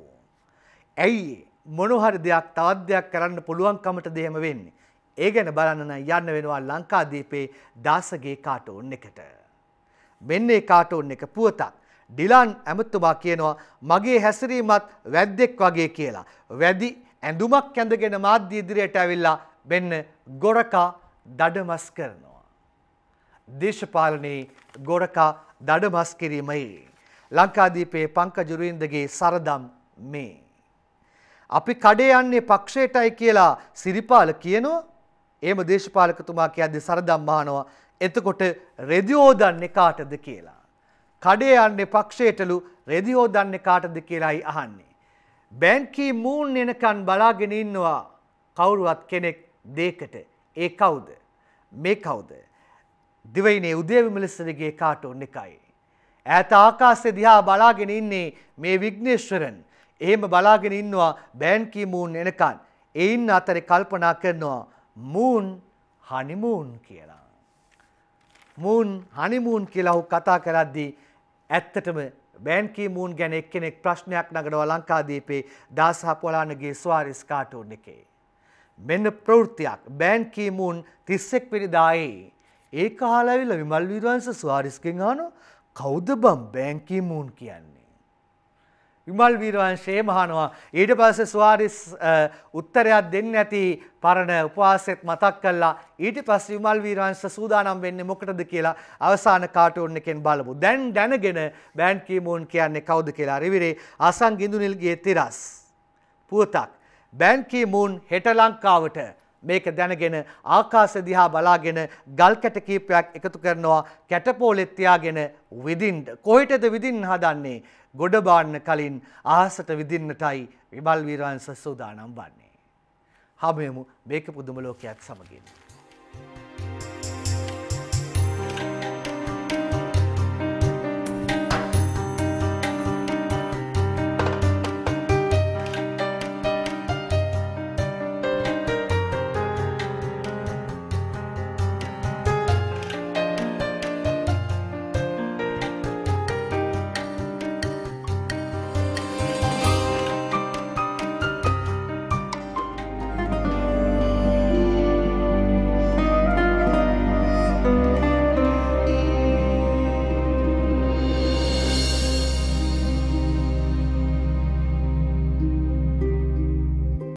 ඇයි මොන හරි දෙයක් තවත් දෙයක් කරන්න පුළුවන්කමට දෙහෙම වෙන්නේ ඒ ගැන බලන්න යන්න වෙනවා ලංකාදීපේ දාසගේ කාටෝන් එකට. මෙන්නේ කාටෝන් එක පුවතක්. ඩිලාන් ඇමතුමා කියනවා මගේ හැසිරීමත් වැද්දෙක් වගේ කියලා. වැදි ඇඳුමක් ඇඳගෙන මාධ්‍ය ඉදිරියට ඇවිල්ලා මෙන්න ගොරකා දඩමස් කරනවා. දේශපාලනයේ ගොරකා දඩමස් කිරීමයි. ලංකාදීපේ පංකජුරුවින්දගේ සරදම් මේ. අපි කඩේ යන්නේ පක්ෂයටයි කියලා සිරිපාල කියනවා ඒම දේශපාලකතුමා කියද්දි සරදම් මහනවා එතකොට රෙදියෝදන්නේ කාටද කියලා. කඩේ යන්නේ පක්ෂයටලු රෙදියෝදන්නේ කාටද කියලායි අහන්නේ. බැංකී මූන් එනකන් බලාගෙන ඉන්නවා කවුරුවත් කෙනෙක් දේකට ඒ කවුද මේ කවුද දිවයිනේ උදේවිමලස්සනගේ කාටෝන් එකයි. ඇත ආකාස්‍ය දිහා බලාගෙන ඉන්නේ මේ විග්නේශ්වරන්. එහෙම බලාගෙන ඉන්නවා බෑන්කීමූන් එනකන්. එයින් අතර කල්පනා කරනවා මූන් හනිමූන් කියලා. මූන් හනිමූන් කියලා ඔහු කතා කරද්දී ඇත්තටම බෑන්කී මූන් ගැන එක්කෙනෙක් ප්‍රශ්නයක් නගනවා ලංකාදීපේ දාසහපොලානගේ ස්වාරිස් කාටුන් එකේ. මෙන්න ප්‍රවෘත්තියක් බෑන්කී මූන් තිස්සෙක් පිරිදායේ ඒ කාලවිල විමල් විරුවන්ස ස්වාරිස්කෙන් ආනු කෞද බම් බෑන්කී මූන් කියන්නේ. විමල් වීරවංශය මහනවා ඊට පස්සේ ස්වාරිස් උත්තරයක් දෙන්න ඇති පරණ උපවාසෙත් මතක් කළා ඊට පස්සේ විමල් වීරවංශ සූදානම් වෙන්නේ මොකටද කියලා අවසාන කාටුන් එකෙන් බලමු දැන් දැනගෙන බෑන් කීමෝන් කියන්නේ කවුද කියලා රිවිරේ අසං ගිඳුනිල්ගේ තිරස් පුවතක් බෑන් කීමෝන් හෙට ලංකාවට මේක දැනගෙන ආකාශ දිහා බලාගෙන ගල් කැට කීපයක් එකතු කරනවා කැටපෝලෙත් තියාගෙන විදින්න කොහෙටද විදින්න හදන්නේ ගොඩ බාන්න කලින් අහසට විදින්නටයි විමල් වීරවංශ සූදානම් වන්නේ. හැමෙමු මේක පුදුම ලෝකයක් සමගින්.